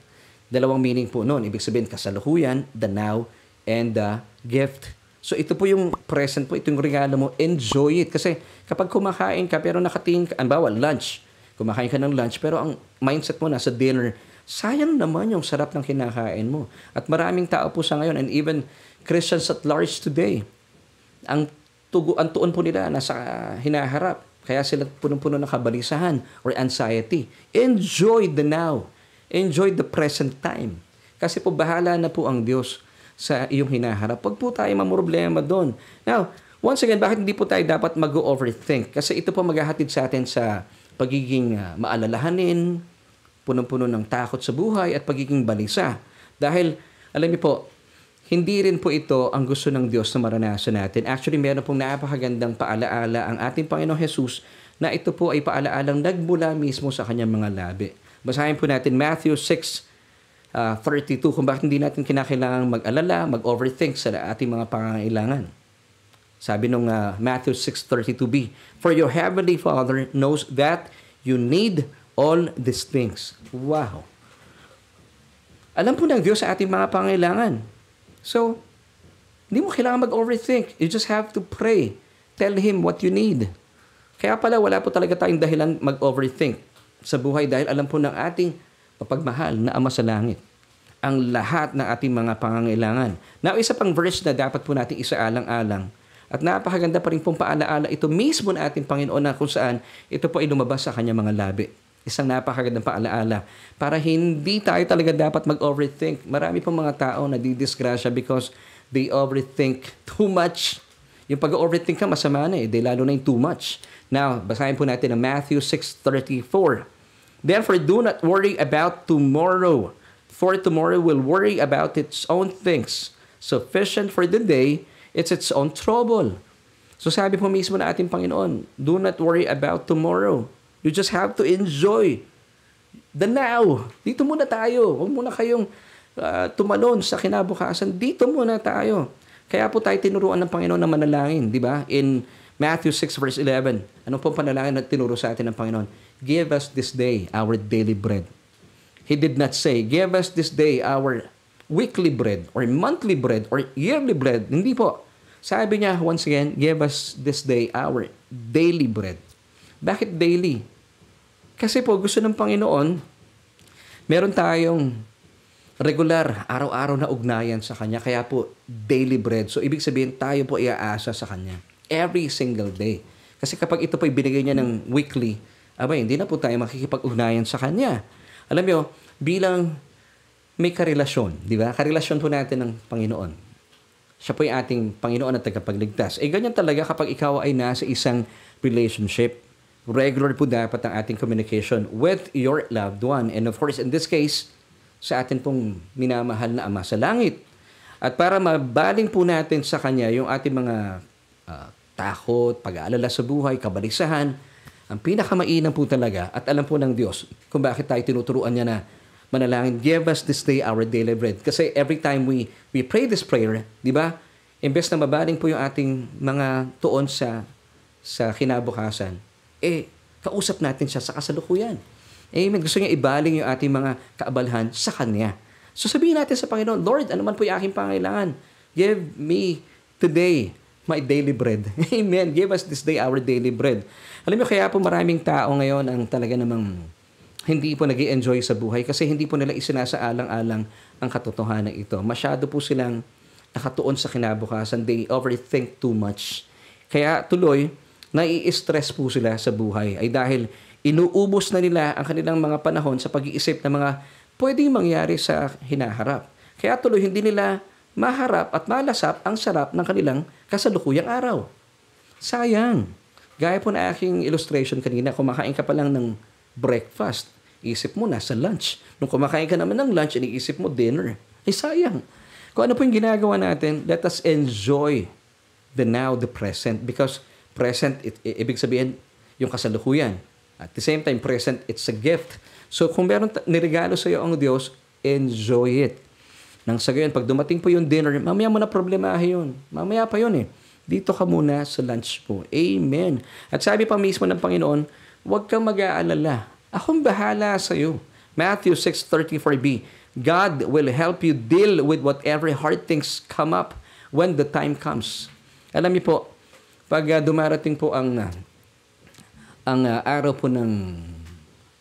Dalawang meaning po noon. Ibig sabihin, kasalukuyan, the now, and the gift. So ito po yung present po, ito yung regalo mo. Enjoy it. Kasi kapag kumakain ka pero nakatingin ka, anbawa, lunch. Kumakain ka ng lunch pero ang mindset mo nasa dinner sayang naman yung sarap ng kinakain mo. At maraming tao po sa ngayon, and even Christians at large today, ang, tugo, ang tuon po nila nasa uh, hinaharap. Kaya sila punong-puno ng kabalisahan or anxiety. Enjoy the now. Enjoy the present time. Kasi po bahala na po ang Diyos sa iyong hinaharap. Huwag po tayo mamroblema doon. Now, once again, bakit hindi po tayo dapat mag-overthink? Kasi ito po maghahatid sa atin sa pagiging uh, maalalahanin, punong-puno ng takot sa buhay at pagiging balisa. Dahil, alam niyo po, hindi rin po ito ang gusto ng Diyos na maranasan natin. Actually, meron pong napakagandang paalaala ang ating Panginoon Jesus na ito po ay paalaalang nagmula mismo sa kanyang mga labi. Basahin po natin Matthew 6, uh, 32 kung bakit hindi natin kinakailangan mag-alala, mag-overthink sa ating mga pangangailangan. Sabi nung uh, Matthew 32 b "For your heavenly Father knows that you need all these things. Wow! Alam po ng Diyos sa ating mga pangailangan. So, hindi mo kailangan mag-overthink. You just have to pray. Tell Him what you need. Kaya pala wala po talaga tayong dahilan mag-overthink sa buhay dahil alam po ng ating mapagmahal na Ama sa Langit ang lahat ng ating mga pangangailangan. Now, isa pang verse na dapat po natin isaalang-alang at napakaganda pa rin pong paalaala ito mismo ng ating Panginoon na kung saan ito po ay lumabas sa kanyang mga labi isang napakagandang paalaala. Para hindi tayo talaga dapat mag-overthink. Marami pong mga tao na didisgrasya because they overthink too much. Yung pag-overthink ka, masama na eh. They lalo na yung too much. Now, basahin po natin ang Matthew 6.34. Therefore, do not worry about tomorrow, for tomorrow will worry about its own things. Sufficient for the day, it's its own trouble. So sabi po mismo na ating Panginoon, do not worry about tomorrow You just have to enjoy the now. Dito muna tayo. Huwag muna kayong uh, tumalon sa kinabukasan. Dito muna tayo. Kaya po tayo tinuruan ng Panginoon na manalangin, di ba? In Matthew 6 verse 11, ano po panalangin na tinuro sa atin ng Panginoon? Give us this day our daily bread. He did not say, give us this day our weekly bread or monthly bread or yearly bread. Hindi po. Sabi niya, once again, give us this day our daily bread. Bakit daily? Kasi po gusto ng Panginoon, meron tayong regular, araw-araw na ugnayan sa Kanya. Kaya po, daily bread. So, ibig sabihin, tayo po iaasa sa Kanya. Every single day. Kasi kapag ito po ibinigay niya ng weekly, abay, hindi na po tayo makikipag-ugnayan sa Kanya. Alam niyo, bilang may karelasyon, di ba? Karelasyon po natin ng Panginoon. Siya po yung ating Panginoon at tagapagligtas. Eh, ganyan talaga kapag ikaw ay nasa isang relationship regular po dapat ang ating communication with your loved one. And of course, in this case, sa atin pong minamahal na Ama sa Langit. At para mabaling po natin sa Kanya yung ating mga uh, takot, pag-aalala sa buhay, kabalisahan, ang pinakamainam po talaga at alam po ng Diyos kung bakit tayo tinuturuan niya na manalangin, give us this day our daily bread. Kasi every time we, we pray this prayer, di ba, imbes na mabaling po yung ating mga tuon sa, sa kinabukasan, eh, kausap natin siya sa kasalukuyan. Amen. Gusto niya ibaling yung ating mga kaabalahan sa Kanya. So sabihin natin sa Panginoon, Lord, ano man po yung aking pangailangan, give me today my daily bread. Amen. Give us this day our daily bread. Alam niyo, kaya po maraming tao ngayon ang talaga namang hindi po nag enjoy sa buhay kasi hindi po nila isinasaalang-alang ang katotohanan ito. Masyado po silang nakatuon sa kinabukasan. They overthink too much. Kaya tuloy, nai-stress po sila sa buhay ay dahil inuubos na nila ang kanilang mga panahon sa pag-iisip ng mga pwedeng mangyari sa hinaharap. Kaya tuloy hindi nila maharap at malasap ang sarap ng kanilang kasalukuyang araw. Sayang. Gaya po na aking illustration kanina, kumakain ka pa lang ng breakfast. Isip mo na sa lunch. Nung kumakain ka naman ng lunch, iniisip mo dinner. Ay sayang. Kung ano po yung ginagawa natin, let us enjoy the now, the present. Because Present, it, i- ibig sabihin, yung kasalukuyan. At the same time, present, it's a gift. So kung meron ta- niregalo sa iyo ang Diyos, enjoy it. Nang sa gayon, pag dumating po yung dinner, mamaya mo na problema yun. Mamaya pa yun eh. Dito ka muna sa lunch mo. Amen. At sabi pa mismo ng Panginoon, huwag kang mag-aalala. Akong bahala sa iyo. Matthew 6.34b, God will help you deal with whatever hard things come up when the time comes. Alam niyo po, pag uh, dumarating po ang uh, ang uh, araw po ng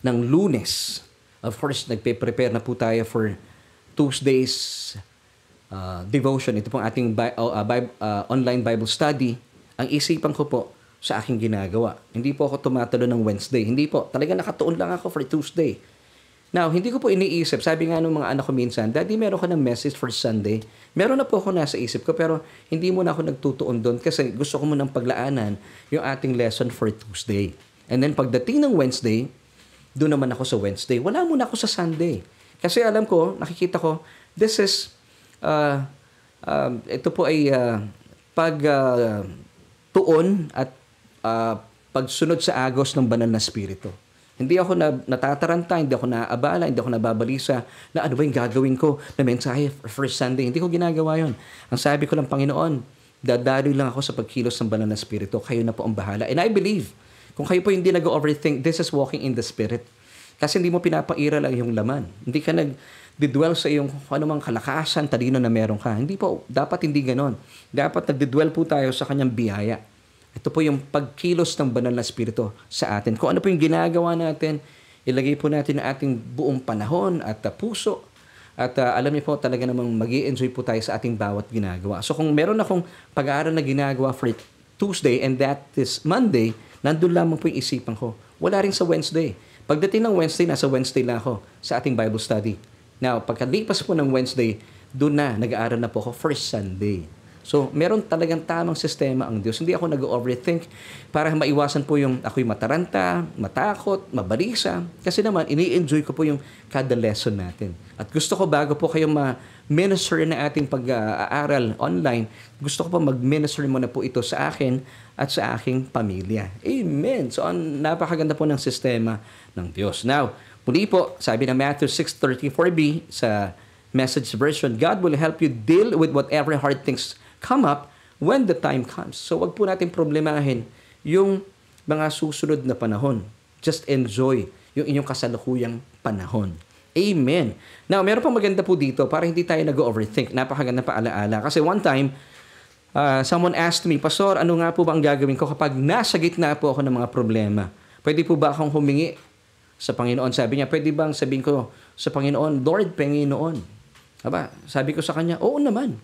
ng Lunes, of course nagpe-prepare na po tayo for Tuesday's uh, devotion. Ito pong ating bi- uh, oh, bi- uh, online Bible study. Ang isipan ko po sa aking ginagawa. Hindi po ako tumatalo ng Wednesday. Hindi po. Talaga nakatuon lang ako for Tuesday. Now, hindi ko po iniisip. Sabi nga ng mga anak ko minsan, Daddy, meron ka ng message for Sunday. Meron na po ako nasa isip ko, pero hindi mo na ako nagtutuon doon kasi gusto ko munang paglaanan yung ating lesson for Tuesday. And then pagdating ng Wednesday, doon naman ako sa Wednesday. Wala muna ako sa Sunday. Kasi alam ko, nakikita ko, this is, uh, uh, ito po ay uh, pag uh, tuon at uh, pagsunod sa agos ng banal na spirito. Hindi ako na, natataranta, hindi ako naaabala, hindi ako nababalisa na ano ba yung gagawin ko na mensahe first Sunday. Hindi ko ginagawa yon. Ang sabi ko lang, Panginoon, dadaloy lang ako sa pagkilos ng banal na spirito. Kayo na po ang bahala. And I believe, kung kayo po hindi nag-overthink, this is walking in the spirit. Kasi hindi mo pinapaira lang yung laman. Hindi ka nag didwell sa iyong anumang kalakasan, talino na meron ka. Hindi po, dapat hindi ganon. Dapat nagdidwell po tayo sa kanyang biyaya ito po yung pagkilos ng banal na spirito sa atin. Kung ano po yung ginagawa natin, ilagay po natin ang ating buong panahon at uh, puso. At uh, alam niyo po talaga namang mag enjoy po tayo sa ating bawat ginagawa. So kung meron akong pag-aaral na ginagawa for Tuesday and that is Monday, nandun lamang po yung isipan ko. Wala rin sa Wednesday. Pagdating ng Wednesday, nasa Wednesday na ako sa ating Bible study. Now, pagkalipas po ng Wednesday, doon na, nag-aaral na po ako for Sunday. So, meron talagang tamang sistema ang Diyos. Hindi ako nag-overthink para maiwasan po yung ako'y mataranta, matakot, mabalisa. Kasi naman, ini-enjoy ko po yung kada lesson natin. At gusto ko bago po kayo ma-minister na ating pag-aaral online, gusto ko po mag-minister mo na po ito sa akin at sa aking pamilya. Amen! So, ang napakaganda po ng sistema ng Diyos. Now, muli po, sabi ng Matthew 6.34b sa message version, God will help you deal with whatever hard things come up when the time comes. So wag po natin problemahin yung mga susunod na panahon. Just enjoy yung inyong kasalukuyang panahon. Amen. Now, meron pang maganda po dito para hindi tayo nag-overthink. Napakaganda pa alaala. Kasi one time, uh, someone asked me, Pastor, ano nga po ba ang gagawin ko kapag nasa gitna po ako ng mga problema? Pwede po ba akong humingi sa Panginoon? Sabi niya, pwede bang sabihin ko sa Panginoon, Lord, Panginoon? Aba, sabi ko sa kanya, oo naman.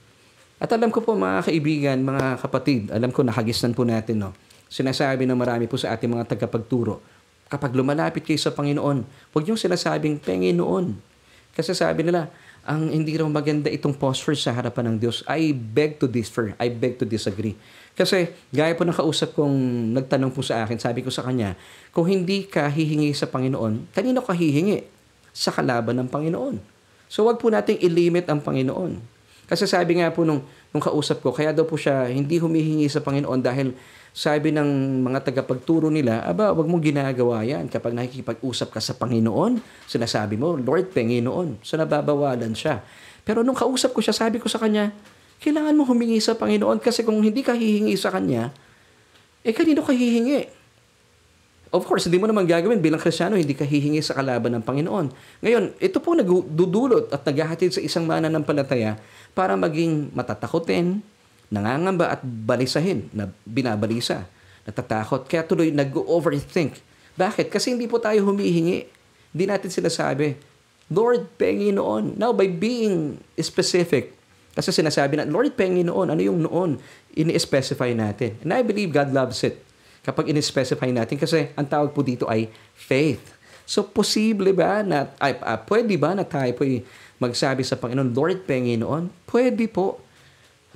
At alam ko po mga kaibigan, mga kapatid, alam ko nakagisnan po natin, no? Sinasabi ng marami po sa ating mga tagapagturo, kapag lumalapit kayo sa Panginoon, huwag niyong sinasabing Panginoon. Kasi sabi nila, ang hindi raw maganda itong posture sa harapan ng Diyos. I beg to differ. I beg to disagree. Kasi gaya po ng kausap kong nagtanong po sa akin, sabi ko sa kanya, kung hindi ka hihingi sa Panginoon, kanino ka hihingi? Sa kalaban ng Panginoon. So wag po nating ilimit ang Panginoon. Kasi sabi nga po nung, nung kausap ko, kaya daw po siya hindi humihingi sa Panginoon dahil sabi ng mga tagapagturo nila, aba, wag mo ginagawa yan. Kapag nakikipag-usap ka sa Panginoon, sinasabi mo, Lord, Panginoon. So nababawalan siya. Pero nung kausap ko siya, sabi ko sa kanya, kailangan mo humingi sa Panginoon kasi kung hindi ka hihingi sa Kanya, eh kanino ka hihingi? Of course, hindi mo naman gagawin bilang Kristiyano, hindi ka hihingi sa kalaban ng Panginoon. Ngayon, ito po nagdudulot at naghahatid sa isang mana ng palataya para maging matatakotin, nangangamba at balisahin, na binabalisa, natatakot. Kaya tuloy nag-overthink. Bakit? Kasi hindi po tayo humihingi. Hindi natin sinasabi, Lord, pengi noon. Now, by being specific, kasi sinasabi na, Lord, pengi noon. ano yung noon? Ini-specify natin. And I believe God loves it kapag in-specify natin kasi ang tawag po dito ay faith. So, posible ba na, ay, uh, pwede ba na tayo po magsabi sa Panginoon, Lord, Panginoon? Pwede po.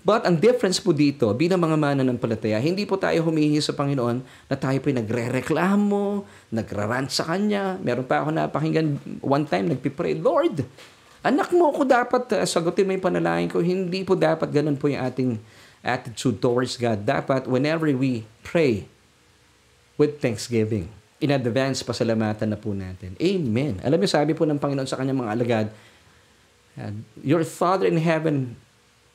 But ang difference po dito, bilang mga palataya, hindi po tayo humihingi sa Panginoon na tayo po nagre-reklamo, nagrarant sa Kanya. Meron pa ako napakinggan one time, nagpipray, Lord, anak mo ko dapat uh, sagutin mo yung panalangin ko. Hindi po dapat ganun po yung ating attitude towards God. Dapat whenever we pray, with thanksgiving. In advance, pasalamatan na po natin. Amen. Alam niyo, sabi po ng Panginoon sa kanyang mga alagad, uh, Your Father in Heaven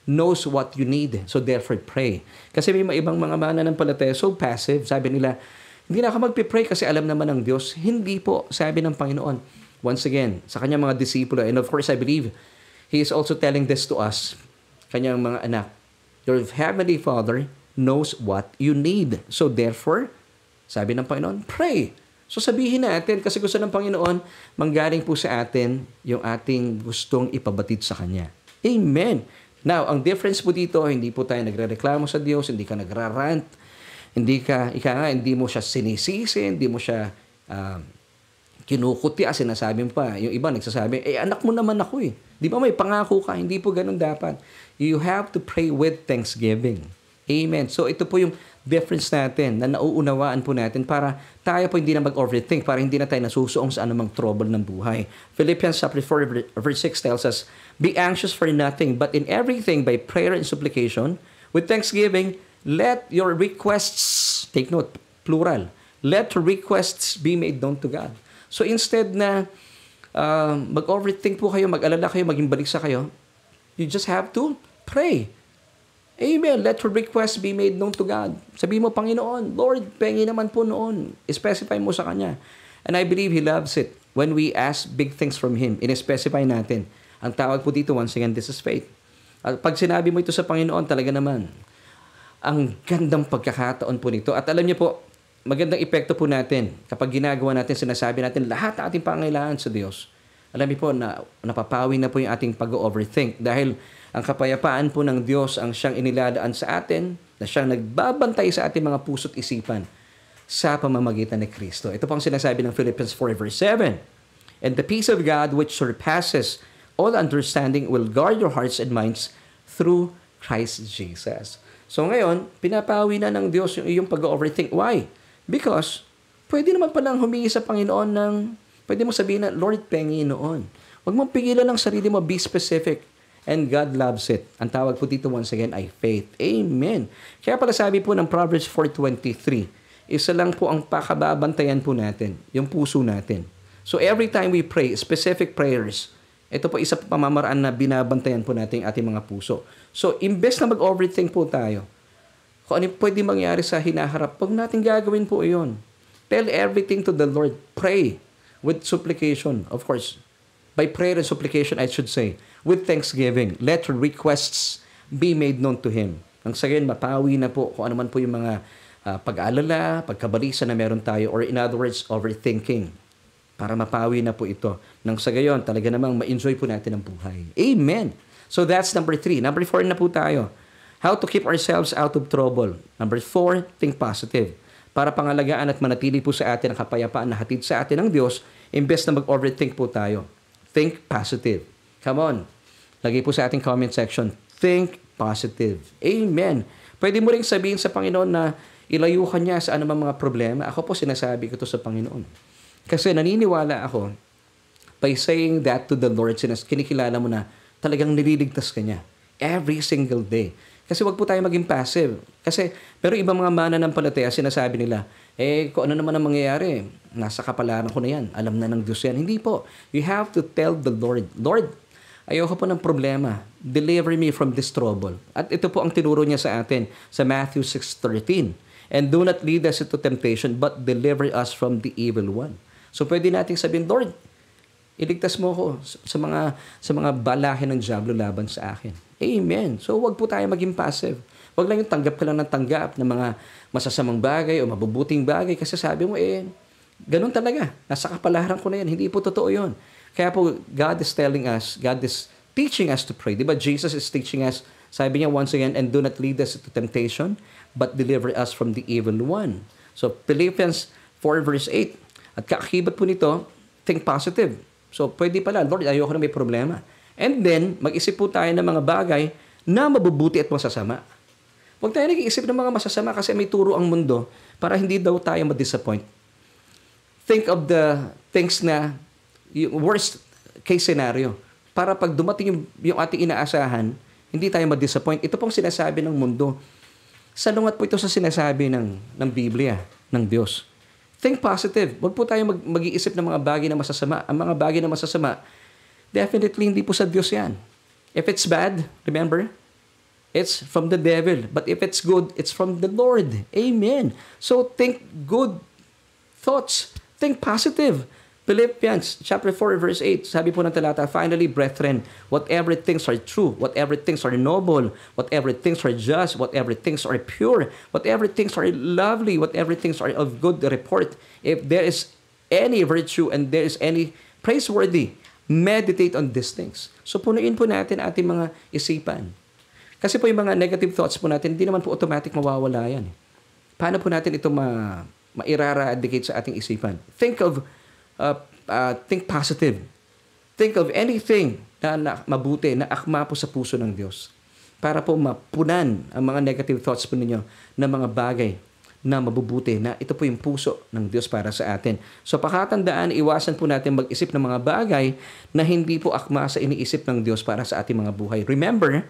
knows what you need, so therefore pray. Kasi may mga ibang mga mana ng palate, so passive. Sabi nila, hindi na ako magpipray kasi alam naman ng Diyos. Hindi po, sabi ng Panginoon. Once again, sa kanyang mga disipulo, and of course, I believe, He is also telling this to us, kanyang mga anak, Your Heavenly Father knows what you need. So therefore, sabi ng Panginoon, pray. So sabihin natin, kasi gusto ng Panginoon, manggaling po sa atin yung ating gustong ipabatid sa Kanya. Amen. Now, ang difference po dito, hindi po tayo nagre-reklamo sa Diyos, hindi ka nagrarant, hindi ka, ika nga, hindi mo siya sinisisi, hindi mo siya uh, ah, kinukutya, ah, sinasabi mo pa. Yung iba nagsasabi, eh anak mo naman ako eh. Di ba may pangako ka? Hindi po ganun dapat. You have to pray with thanksgiving. Amen. So ito po yung difference natin na nauunawaan po natin para tayo po hindi na mag-overthink, para hindi na tayo nasusuong sa anumang trouble ng buhay. Philippians chapter 4 verse 6 tells us, Be anxious for nothing, but in everything by prayer and supplication, with thanksgiving, let your requests, take note, plural, let requests be made known to God. So instead na uh, mag-overthink po kayo, mag-alala kayo, maging balik kayo, you just have to pray Amen. Let your request be made known to God. Sabi mo, Panginoon, Lord, pengi naman po noon. Specify mo sa Kanya. And I believe He loves it when we ask big things from Him. In-specify natin. Ang tawag po dito, once again, this is faith. At pag sinabi mo ito sa Panginoon, talaga naman, ang gandang pagkakataon po nito. At alam niyo po, magandang epekto po natin kapag ginagawa natin, sinasabi natin lahat ng ating pangailangan sa Diyos. Alam niyo po na napapawi na po yung ating pag-overthink dahil ang kapayapaan po ng Diyos ang siyang iniladaan sa atin, na siyang nagbabantay sa ating mga puso't isipan sa pamamagitan ni Kristo. Ito po ang sinasabi ng Philippians 4 verse 7. And the peace of God which surpasses all understanding will guard your hearts and minds through Christ Jesus. So ngayon, pinapawi na ng Diyos yung iyong pag-overthink. Why? Because pwede naman palang humingi sa Panginoon ng, pwede mo sabihin na, Lord, pengi noon. Huwag mong pigilan ang sarili mo, be specific and God loves it. Ang tawag po dito once again ay faith. Amen. Kaya pala sabi po ng Proverbs 4.23, isa lang po ang pakababantayan po natin, yung puso natin. So every time we pray, specific prayers, ito po isa pa pamamaraan na binabantayan po natin ating mga puso. So imbes na mag-overthink po tayo, kung ano pwede mangyari sa hinaharap, pag natin gagawin po iyon. Tell everything to the Lord. Pray with supplication. Of course, by prayer and supplication, I should say, with thanksgiving, let your requests be made known to Him. Nang sa gayon, mapawi na po kung ano man po yung mga uh, ah, pag-alala, pagkabalisa na meron tayo, or in other words, overthinking. Para mapawi na po ito. Nang sa gayon, talaga namang ma-enjoy po natin ang buhay. Amen! So that's number three. Number four na po tayo. How to keep ourselves out of trouble. Number four, think positive. Para pangalagaan at manatili po sa atin ang kapayapaan na hatid sa atin ng Diyos, imbes na mag-overthink po tayo. Think positive. Come on. Lagay po sa ating comment section, think positive. Amen. Pwede mo ring sabihin sa Panginoon na ilayuhan niya sa anumang mga problema. Ako po sinasabi ko to sa Panginoon. Kasi naniniwala ako by saying that to the Lord, sinas kinikilala mo na talagang nililigtas ka niya every single day. Kasi wag po tayo maging passive. Kasi, pero ibang mga mana ng palataya, sinasabi nila, eh, kung ano naman ang mangyayari, nasa kapalaran ko na yan, alam na ng Diyos yan. Hindi po. You have to tell the Lord, Lord, ayoko po ng problema. Deliver me from this trouble. At ito po ang tinuro niya sa atin sa Matthew 6.13. And do not lead us into temptation, but deliver us from the evil one. So pwede nating sabihin, Lord, iligtas mo ko sa mga sa mga balahin ng diablo laban sa akin. Amen. So, wag po tayo maging passive. Wag lang yung tanggap ka lang ng tanggap ng mga masasamang bagay o mabubuting bagay kasi sabi mo, eh, ganun talaga. Nasa kapalaran ko na yan. Hindi po totoo yun. Kaya po, God is telling us, God is teaching us to pray. Di ba Jesus is teaching us, sabi niya once again, and do not lead us to temptation, but deliver us from the evil one. So, Philippians 4 verse 8. At kaakibat po nito, think positive. So, pwede pala, Lord, ayoko na may problema And then, mag-isip po tayo ng mga bagay na mabubuti at masasama. Huwag tayo nag-iisip ng mga masasama kasi may turo ang mundo para hindi daw tayo ma-disappoint. Think of the things na yung worst case scenario para pag dumating yung, yung ating inaasahan, hindi tayo ma-disappoint. Ito pong sinasabi ng mundo. Salungat po ito sa sinasabi ng, ng Biblia, ng Diyos. Think positive. Huwag po tayo mag- mag-iisip ng mga bagay na masasama. Ang mga bagay na masasama Definitely hindi po sa Diyos yan. If it's bad, remember, it's from the devil. But if it's good, it's from the Lord. Amen. So think good thoughts. Think positive. Philippians chapter 4 verse 8, sabi po ng talata, Finally, brethren, whatever things are true, whatever things are noble, whatever things are just, whatever things are pure, whatever things are lovely, whatever things are of good report, if there is any virtue and there is any praiseworthy, Meditate on these things. So punuin po natin ating mga isipan. Kasi po yung mga negative thoughts po natin, hindi naman po automatic mawawala yan. Eh. Paano po natin ito ma mairara sa ating isipan? Think of, uh, uh, think positive. Think of anything na, na mabuti, na akma po sa puso ng Diyos. Para po mapunan ang mga negative thoughts po ninyo ng mga bagay na mabubuti na ito po yung puso ng Diyos para sa atin. So pakatandaan, iwasan po natin mag-isip ng mga bagay na hindi po akma sa iniisip ng Diyos para sa ating mga buhay. Remember,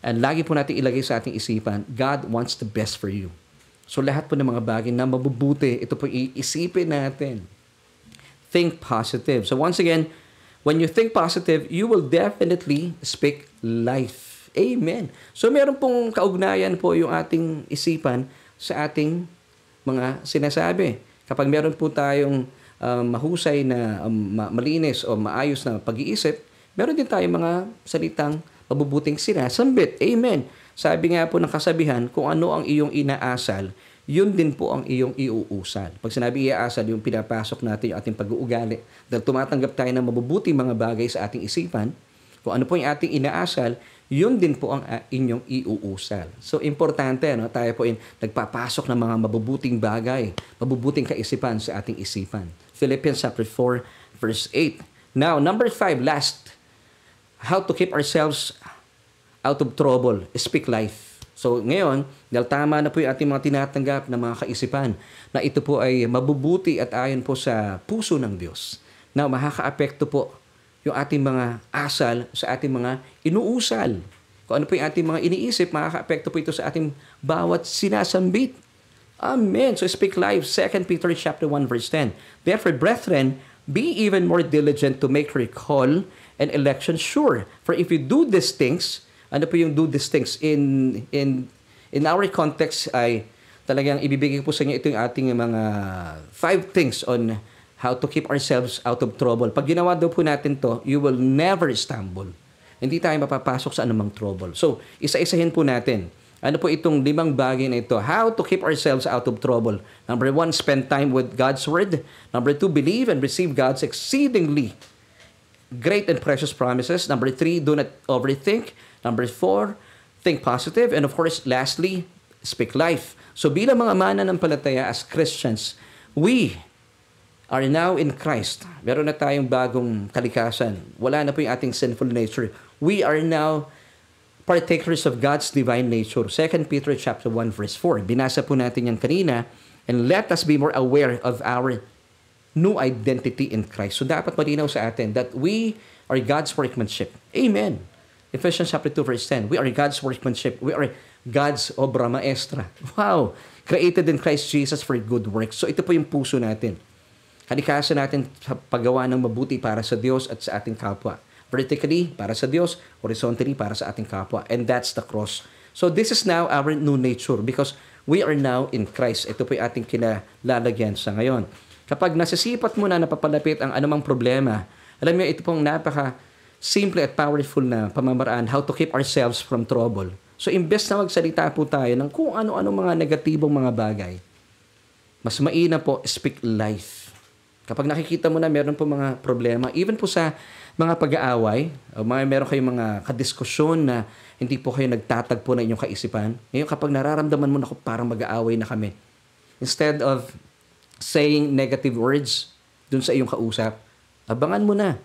and lagi po natin ilagay sa ating isipan, God wants the best for you. So lahat po ng mga bagay na mabubuti, ito po iisipin natin. Think positive. So once again, when you think positive, you will definitely speak life. Amen. So meron pong kaugnayan po yung ating isipan sa ating mga sinasabi. Kapag meron po tayong uh, mahusay na um, malinis o maayos na pag-iisip, meron din tayong mga salitang mabubuting sinasambit. Amen. Sabi nga po ng kasabihan, kung ano ang iyong inaasal, yun din po ang iyong iuusal. Pag sinabi iaasal, yung pinapasok natin yung ating pag-uugali. Dahil tumatanggap tayo ng mabubuting mga bagay sa ating isipan, kung ano po yung ating inaasal, yun din po ang uh, inyong iuusal. So, importante, no? tayo po in, nagpapasok ng mga mabubuting bagay, mabubuting kaisipan sa ating isipan. Philippians chapter 4, verse 8. Now, number 5, last, how to keep ourselves out of trouble, speak life. So, ngayon, dahil tama na po yung ating mga tinatanggap na mga kaisipan, na ito po ay mabubuti at ayon po sa puso ng Diyos, na makakaapekto po yung ating mga asal sa ating mga inuusal. Kung ano po yung ating mga iniisip, makaka-apekto po ito sa ating bawat sinasambit. Amen. So speak life. 2 Peter chapter 1 verse 10. Therefore, brethren, be even more diligent to make recall and election sure. For if you do these things, ano po yung do these things in in in our context ay talagang ibibigay po sa inyo ito yung ating mga five things on how to keep ourselves out of trouble. Pag ginawa daw po natin to, you will never stumble. Hindi tayo mapapasok sa anumang trouble. So, isa-isahin po natin. Ano po itong limang bagay na ito? How to keep ourselves out of trouble. Number one, spend time with God's Word. Number two, believe and receive God's exceedingly great and precious promises. Number three, do not overthink. Number four, think positive. And of course, lastly, speak life. So bilang mga mana ng palataya as Christians, we are now in Christ. Meron na tayong bagong kalikasan. Wala na po yung ating sinful nature. We are now partakers of God's divine nature. 2 Peter chapter 1 verse 4. Binasa po natin yan kanina. And let us be more aware of our new identity in Christ. So dapat malinaw sa atin that we are God's workmanship. Amen. Ephesians chapter 2 verse 10. We are God's workmanship. We are God's obra maestra. Wow! Created in Christ Jesus for good works. So ito po yung puso natin. Halikasan natin sa paggawa ng mabuti para sa Diyos at sa ating kapwa. Vertically, para sa Diyos. Horizontally, para sa ating kapwa. And that's the cross. So this is now our new nature because we are now in Christ. Ito po yung ating kinalalagyan sa ngayon. Kapag nasisipat mo na napapalapit ang anumang problema, alam mo, ito pong napaka simple at powerful na pamamaraan how to keep ourselves from trouble. So imbes na magsalita po tayo ng kung ano-ano mga negatibong mga bagay, mas maina po, speak life Kapag nakikita mo na meron po mga problema, even po sa mga pag-aaway, o mga meron kayong mga kadiskusyon na hindi po kayo nagtatagpo ng inyong kaisipan, ngayon kapag nararamdaman mo na parang mag-aaway na kami, instead of saying negative words dun sa iyong kausap, abangan mo na.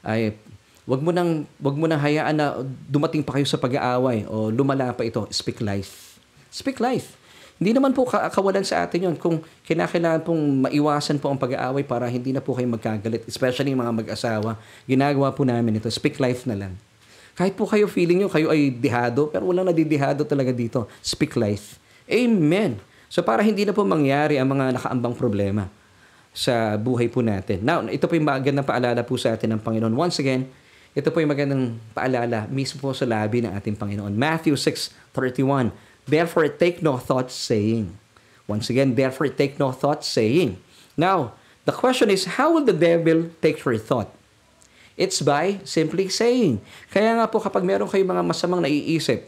Ay, wag mo nang wag mo nang hayaan na dumating pa kayo sa pag-aaway o lumala pa ito. Speak life. Speak life. Hindi naman po ka- kawalan sa atin yon kung kinakailangan pong maiwasan po ang pag-aaway para hindi na po kayo magkagalit, especially yung mga mag-asawa. Ginagawa po namin ito, speak life na lang. Kahit po kayo feeling nyo, kayo ay dihado, pero walang nadidihado talaga dito. Speak life. Amen. So para hindi na po mangyari ang mga nakaambang problema sa buhay po natin. Now, ito po yung magandang paalala po sa atin ng Panginoon. Once again, ito po yung magandang paalala mismo po sa labi ng ating Panginoon. Matthew 6.31 Therefore, take no thought saying. Once again, therefore, take no thought saying. Now, the question is, how will the devil take your thought? It's by simply saying. Kaya nga po kapag meron kayong mga masamang naiisip,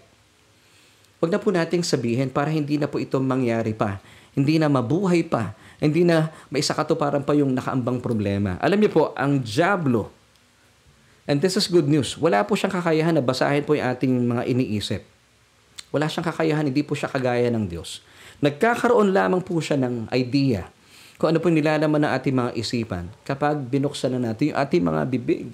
wag na po nating sabihin para hindi na po ito mangyari pa. Hindi na mabuhay pa. Hindi na may katuparan pa yung nakaambang problema. Alam niyo po, ang Diablo, and this is good news, wala po siyang kakayahan na basahin po yung ating mga iniisip wala siyang kakayahan, hindi po siya kagaya ng Diyos. Nagkakaroon lamang po siya ng idea kung ano po nilalaman ng ating mga isipan kapag binuksan na natin yung ating mga bibig.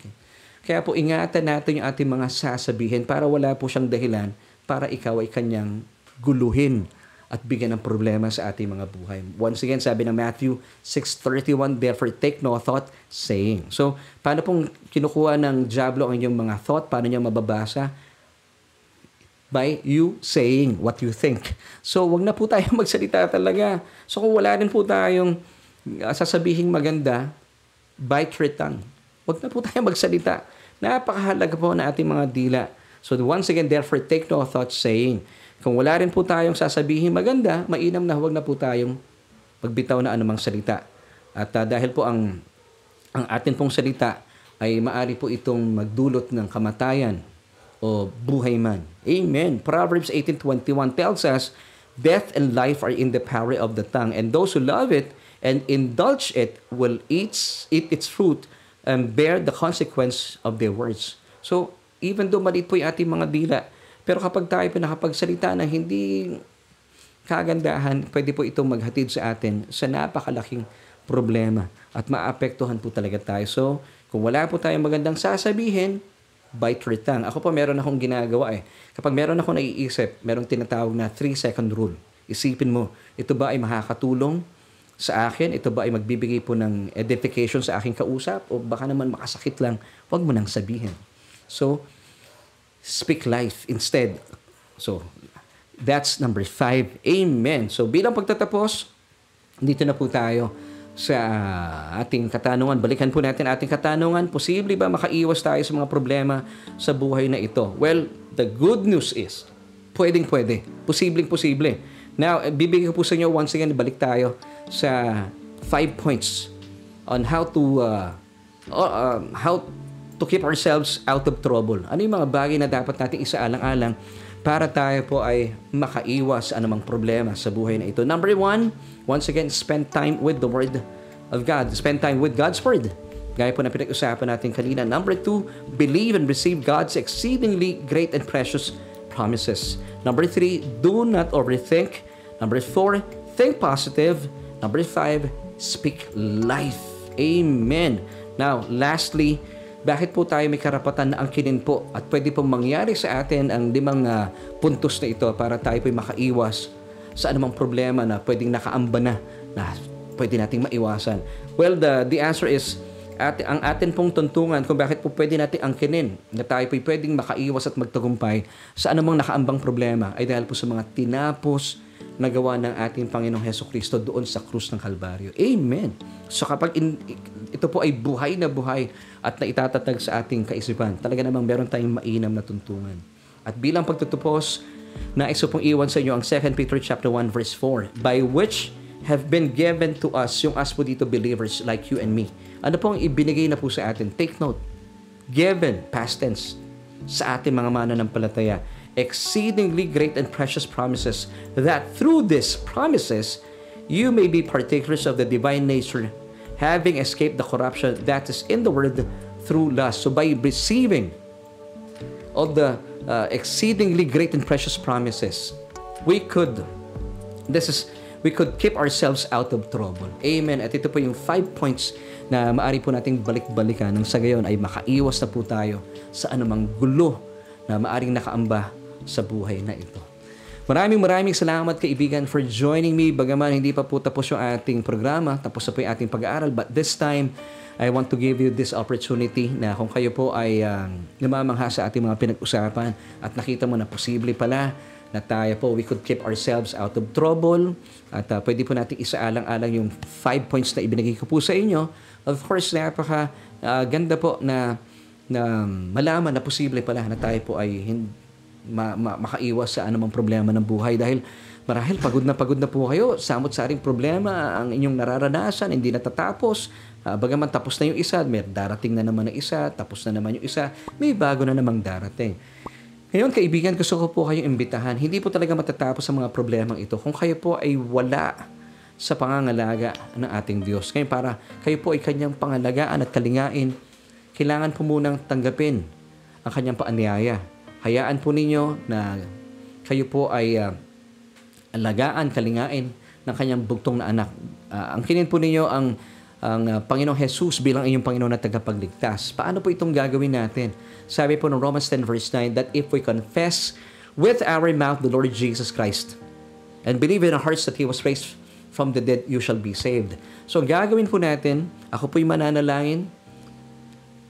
Kaya po ingatan natin yung ating mga sasabihin para wala po siyang dahilan para ikaw ay kanyang guluhin at bigyan ng problema sa ating mga buhay. Once again, sabi ng Matthew 6.31, Therefore take no thought saying. So, paano pong kinukuha ng Diablo ang inyong mga thought? Paano niya mababasa? by you saying what you think. So, wag na po tayo magsalita talaga. So, kung wala rin po tayong uh, sasabihing maganda, by your Wag na po tayo magsalita. Napakahalaga po na ating mga dila. So, once again, therefore, take no thought saying, kung wala rin po tayong sasabihin maganda, mainam na huwag na po tayong magbitaw na anumang salita. At uh, dahil po ang ang atin pong salita ay maari po itong magdulot ng kamatayan o buhay man. Amen. Proverbs 18.21 tells us, Death and life are in the power of the tongue, and those who love it and indulge it will eat, eat its fruit and bear the consequence of their words. So, even though maliit po yung ating mga dila, pero kapag tayo po nakapagsalita ng hindi kagandahan, pwede po itong maghatid sa atin sa napakalaking problema at maapektuhan po talaga tayo. So, kung wala po tayong magandang sasabihin, bite return. Ako pa meron akong ginagawa eh. Kapag meron akong naiisip, merong tinatawag na 3-second rule. Isipin mo, ito ba ay makakatulong sa akin? Ito ba ay magbibigay po ng edification sa aking kausap? O baka naman makasakit lang? Huwag mo nang sabihin. So, speak life instead. So, that's number five. Amen. So, bilang pagtatapos, dito na po tayo sa ating katanungan. Balikan po natin ating katanungan. Posible ba makaiwas tayo sa mga problema sa buhay na ito? Well, the good news is, pwedeng pwede. Posibleng posible. Now, eh, bibigyan ko po sa inyo once again, balik tayo sa five points on how to uh, uh, how to keep ourselves out of trouble. Ano yung mga bagay na dapat natin isaalang-alang para tayo po ay makaiwas sa anumang problema sa buhay na ito. Number one, once again, spend time with the Word of God. Spend time with God's Word. Gaya po na pinag-usapan natin kanina. Number two, believe and receive God's exceedingly great and precious promises. Number three, do not overthink. Number four, think positive. Number five, speak life. Amen. Now, lastly, bakit po tayo may karapatan na angkinin po at pwede pong mangyari sa atin ang limang uh, puntos na ito para tayo po makaiwas sa anumang problema na pwedeng nakaamba na na pwede nating maiwasan. Well, the, the answer is at, ang atin pong tuntungan kung bakit po pwede natin angkinin na tayo po pwedeng makaiwas at magtagumpay sa anumang nakaambang problema ay dahil po sa mga tinapos nagawa ng ating Panginoong Heso Kristo doon sa krus ng Kalbaryo. Amen. So kapag in, ito po ay buhay na buhay at naitatatag sa ating kaisipan, talaga namang meron tayong mainam na tuntungan. At bilang pagtutupos, nais ko pong iwan sa inyo ang 2 Peter chapter 1 verse 4, by which have been given to us yung as po dito believers like you and me. Ano po ang ibinigay na po sa atin? Take note. Given, past tense, sa ating mga mananampalataya exceedingly great and precious promises, that through these promises you may be partakers of the divine nature, having escaped the corruption that is in the world through lust. So by receiving all the uh, exceedingly great and precious promises, we could, this is, we could keep ourselves out of trouble. Amen. At ito po yung five points na maari po nating balik-balikan nang sa gayon ay makaiwas na po tayo sa anumang gulo na maaring nakaamba sa buhay na ito. Maraming maraming salamat kaibigan for joining me. Bagaman hindi pa po tapos yung ating programa, tapos na po yung ating pag-aaral. But this time, I want to give you this opportunity na kung kayo po ay uh, namamangha sa ating mga pinag-usapan at nakita mo na posible pala na tayo po, we could keep ourselves out of trouble. At uh, pwede po natin isaalang-alang yung five points na ibinigay ko po sa inyo. Of course, napaka uh, ganda po na, na malaman na posible pala na tayo po ay hindi ma- ma- makaiwas sa anumang problema ng buhay dahil marahil pagod na pagod na po kayo, samot-saring problema ang inyong nararanasan, hindi natatapos. Uh, bagaman tapos na yung isa, may darating na naman ang isa, tapos na naman yung isa, may bago na namang darating. Ngayon, kaibigan, gusto ko po kayong imbitahan. Hindi po talaga matatapos ang mga problemang ito kung kayo po ay wala sa pangangalaga ng ating Diyos. Ngayon, para kayo po ay kanyang pangalagaan at kalingain, kailangan po munang tanggapin ang kanyang paanyaya hayaan po ninyo na kayo po ay uh, alagaan, kalingain ng kanyang bugtong na anak. Uh, ah, kinin po ninyo ang ang uh, Panginoong Jesus bilang inyong Panginoon na tagapagligtas. Paano po itong gagawin natin? Sabi po ng Romans 10 verse 9 that if we confess with our mouth the Lord Jesus Christ and believe in our hearts that He was raised from the dead, you shall be saved. So, gagawin po natin, ako po'y mananalangin,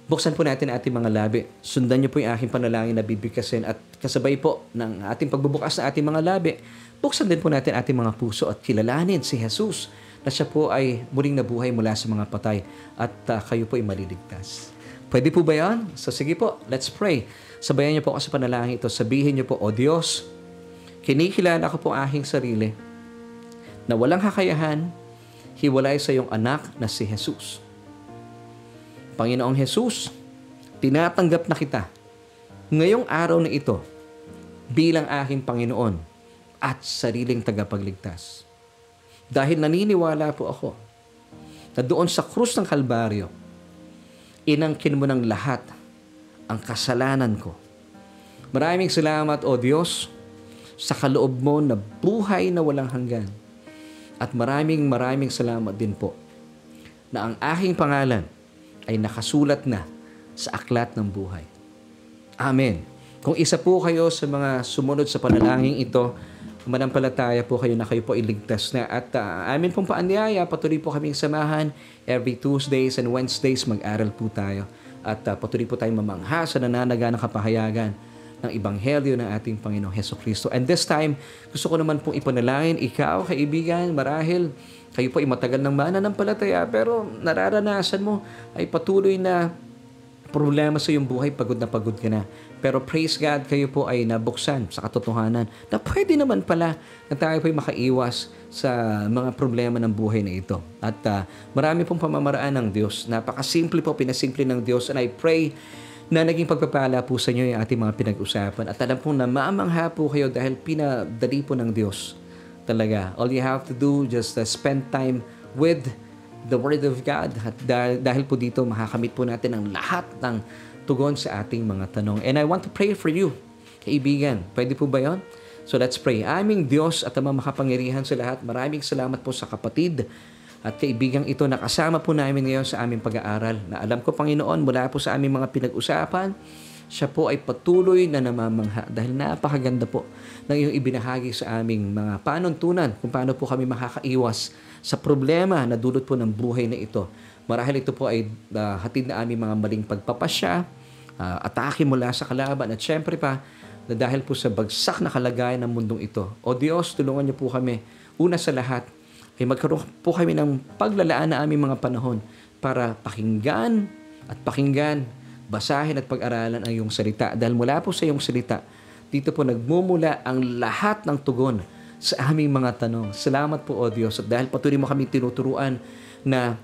Buksan po natin ating mga labi. Sundan niyo po yung aking panalangin na bibigkasin at kasabay po ng ating pagbubukas ng ating mga labi. Buksan din po natin ating mga puso at kilalanin si Jesus na siya po ay muling nabuhay mula sa mga patay at uh, kayo po ay maliligtas. Pwede po ba yan? So sige po, let's pray. Sabayan niyo po ako sa panalangin ito. Sabihin niyo po, O Diyos, kinikilala ko po aking sarili na walang kakayahan, hiwalay sa iyong anak na si Jesus Panginoong Hesus, tinatanggap na kita ngayong araw na ito bilang aking Panginoon at sariling tagapagligtas. Dahil naniniwala po ako na doon sa krus ng Kalbaryo, inangkin mo ng lahat ang kasalanan ko. Maraming salamat, O Diyos, sa kaloob mo na buhay na walang hanggan. At maraming maraming salamat din po na ang aking pangalan ay nakasulat na sa aklat ng buhay. Amen. Kung isa po kayo sa mga sumunod sa panalangin ito, manampalataya po kayo na kayo po iligtas na. At uh, amin pong paanyaya, patuloy po kaming samahan. Every Tuesdays and Wednesdays, mag-aral po tayo. At uh, patuloy po tayong mamangha sa nananaga ng kapahayagan ng Ibanghelyo ng ating Panginoong Heso Kristo. And this time, gusto ko naman pong ipanalangin ikaw, kaibigan, marahil, kayo po ay matagal ng palataya, pero nararanasan mo ay patuloy na problema sa iyong buhay, pagod na pagod ka na. Pero praise God, kayo po ay nabuksan sa katotohanan na pwede naman pala na tayo po ay makaiwas sa mga problema ng buhay na ito. At uh, marami pong pamamaraan ng Diyos. Napakasimple po, pinasimple ng Diyos. And I pray na naging pagpapala po sa inyo yung ating mga pinag-usapan. At alam pong na maamangha po kayo dahil pinadali po ng Diyos talaga. All you have to do, just uh, spend time with the Word of God. At dahil, dahil po dito, makakamit po natin ang lahat ng tugon sa ating mga tanong. And I want to pray for you, kaibigan. Pwede po ba yon? So let's pray. Aming Diyos at ang makapangyarihan sa lahat, maraming salamat po sa kapatid at kaibigang ito na kasama po namin ngayon sa aming pag-aaral na alam ko Panginoon mula po sa aming mga pinag-usapan, siya po ay patuloy na namamangha dahil napakaganda po ng iyong ibinahagi sa aming mga panuntunan kung paano po kami makakaiwas sa problema na dulot po ng buhay na ito. Marahil ito po ay uh, hatid na aming mga maling pagpapasya, uh, atake mula sa kalaban at syempre pa na dahil po sa bagsak na kalagayan ng mundong ito. O Diyos, tulungan niyo po kami una sa lahat kaya magkaroon po kami ng paglalaan na aming mga panahon para pakinggan at pakinggan, basahin at pag-aralan ang iyong salita. Dahil mula po sa iyong salita, dito po nagmumula ang lahat ng tugon sa aming mga tanong. Salamat po, O Diyos. At dahil patuloy mo kami tinuturuan na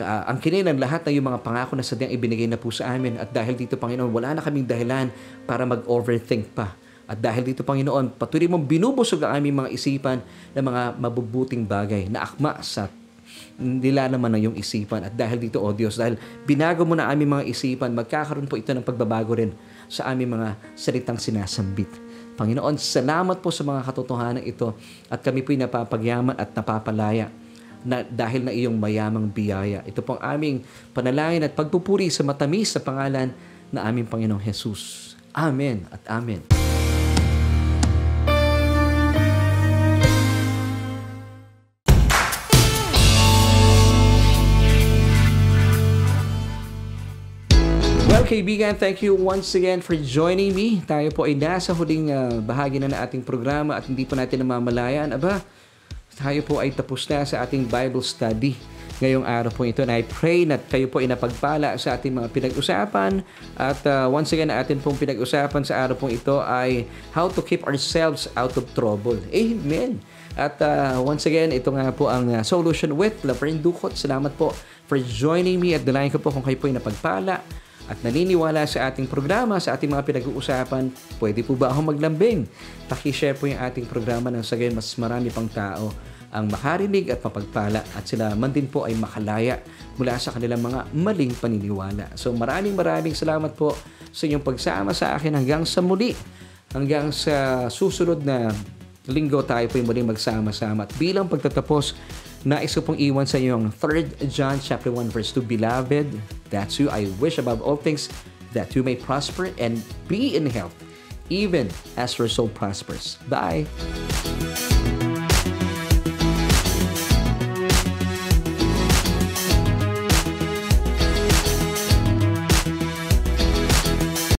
uh, ang ng lahat ng iyong mga pangako na sadyang ibinigay na po sa amin. At dahil dito, Panginoon, wala na kaming dahilan para mag-overthink pa. At dahil dito, Panginoon, patuloy mong binubusog ang aming mga isipan ng mga mabubuting bagay na akma sa nila naman ng iyong isipan. At dahil dito, O Diyos, dahil binago mo na aming mga isipan, magkakaroon po ito ng pagbabago rin sa aming mga salitang sinasambit. Panginoon, salamat po sa mga katotohanan ito at kami po'y napapagyaman at napapalaya na dahil na iyong mayamang biyaya. Ito pong aming panalangin at pagpupuri sa matamis sa pangalan na aming Panginoong Jesus. Amen at Amen. up kaibigan? Thank you once again for joining me. Tayo po ay nasa huling uh, bahagi na ng ating programa at hindi pa natin namamalayan. Aba, tayo po ay tapos na sa ating Bible study ngayong araw po ito. And I pray na kayo po ay napagpala sa ating mga pinag-usapan. At uh, once again, atin pong pinag-usapan sa araw pong ito ay how to keep ourselves out of trouble. Amen! At uh, once again, ito nga po ang uh, Solution with Laverne Ducot. Salamat po for joining me at dalayan ko po kung kayo po ay napagpala at naniniwala sa ating programa, sa ating mga pinag-uusapan, pwede po ba akong maglambing? Pakishare po yung ating programa ng sa mas marami pang tao ang makarinig at mapagpala at sila man din po ay makalaya mula sa kanilang mga maling paniniwala. So maraming maraming salamat po sa inyong pagsama sa akin hanggang sa muli. Hanggang sa susunod na linggo tayo po yung muling magsama-sama. At bilang pagtatapos Nais ko pong iwan sa inyo ang 3 John chapter 1 verse 2, Beloved, that's you I wish above all things that you may prosper and be in health, even as your soul prospers. Bye!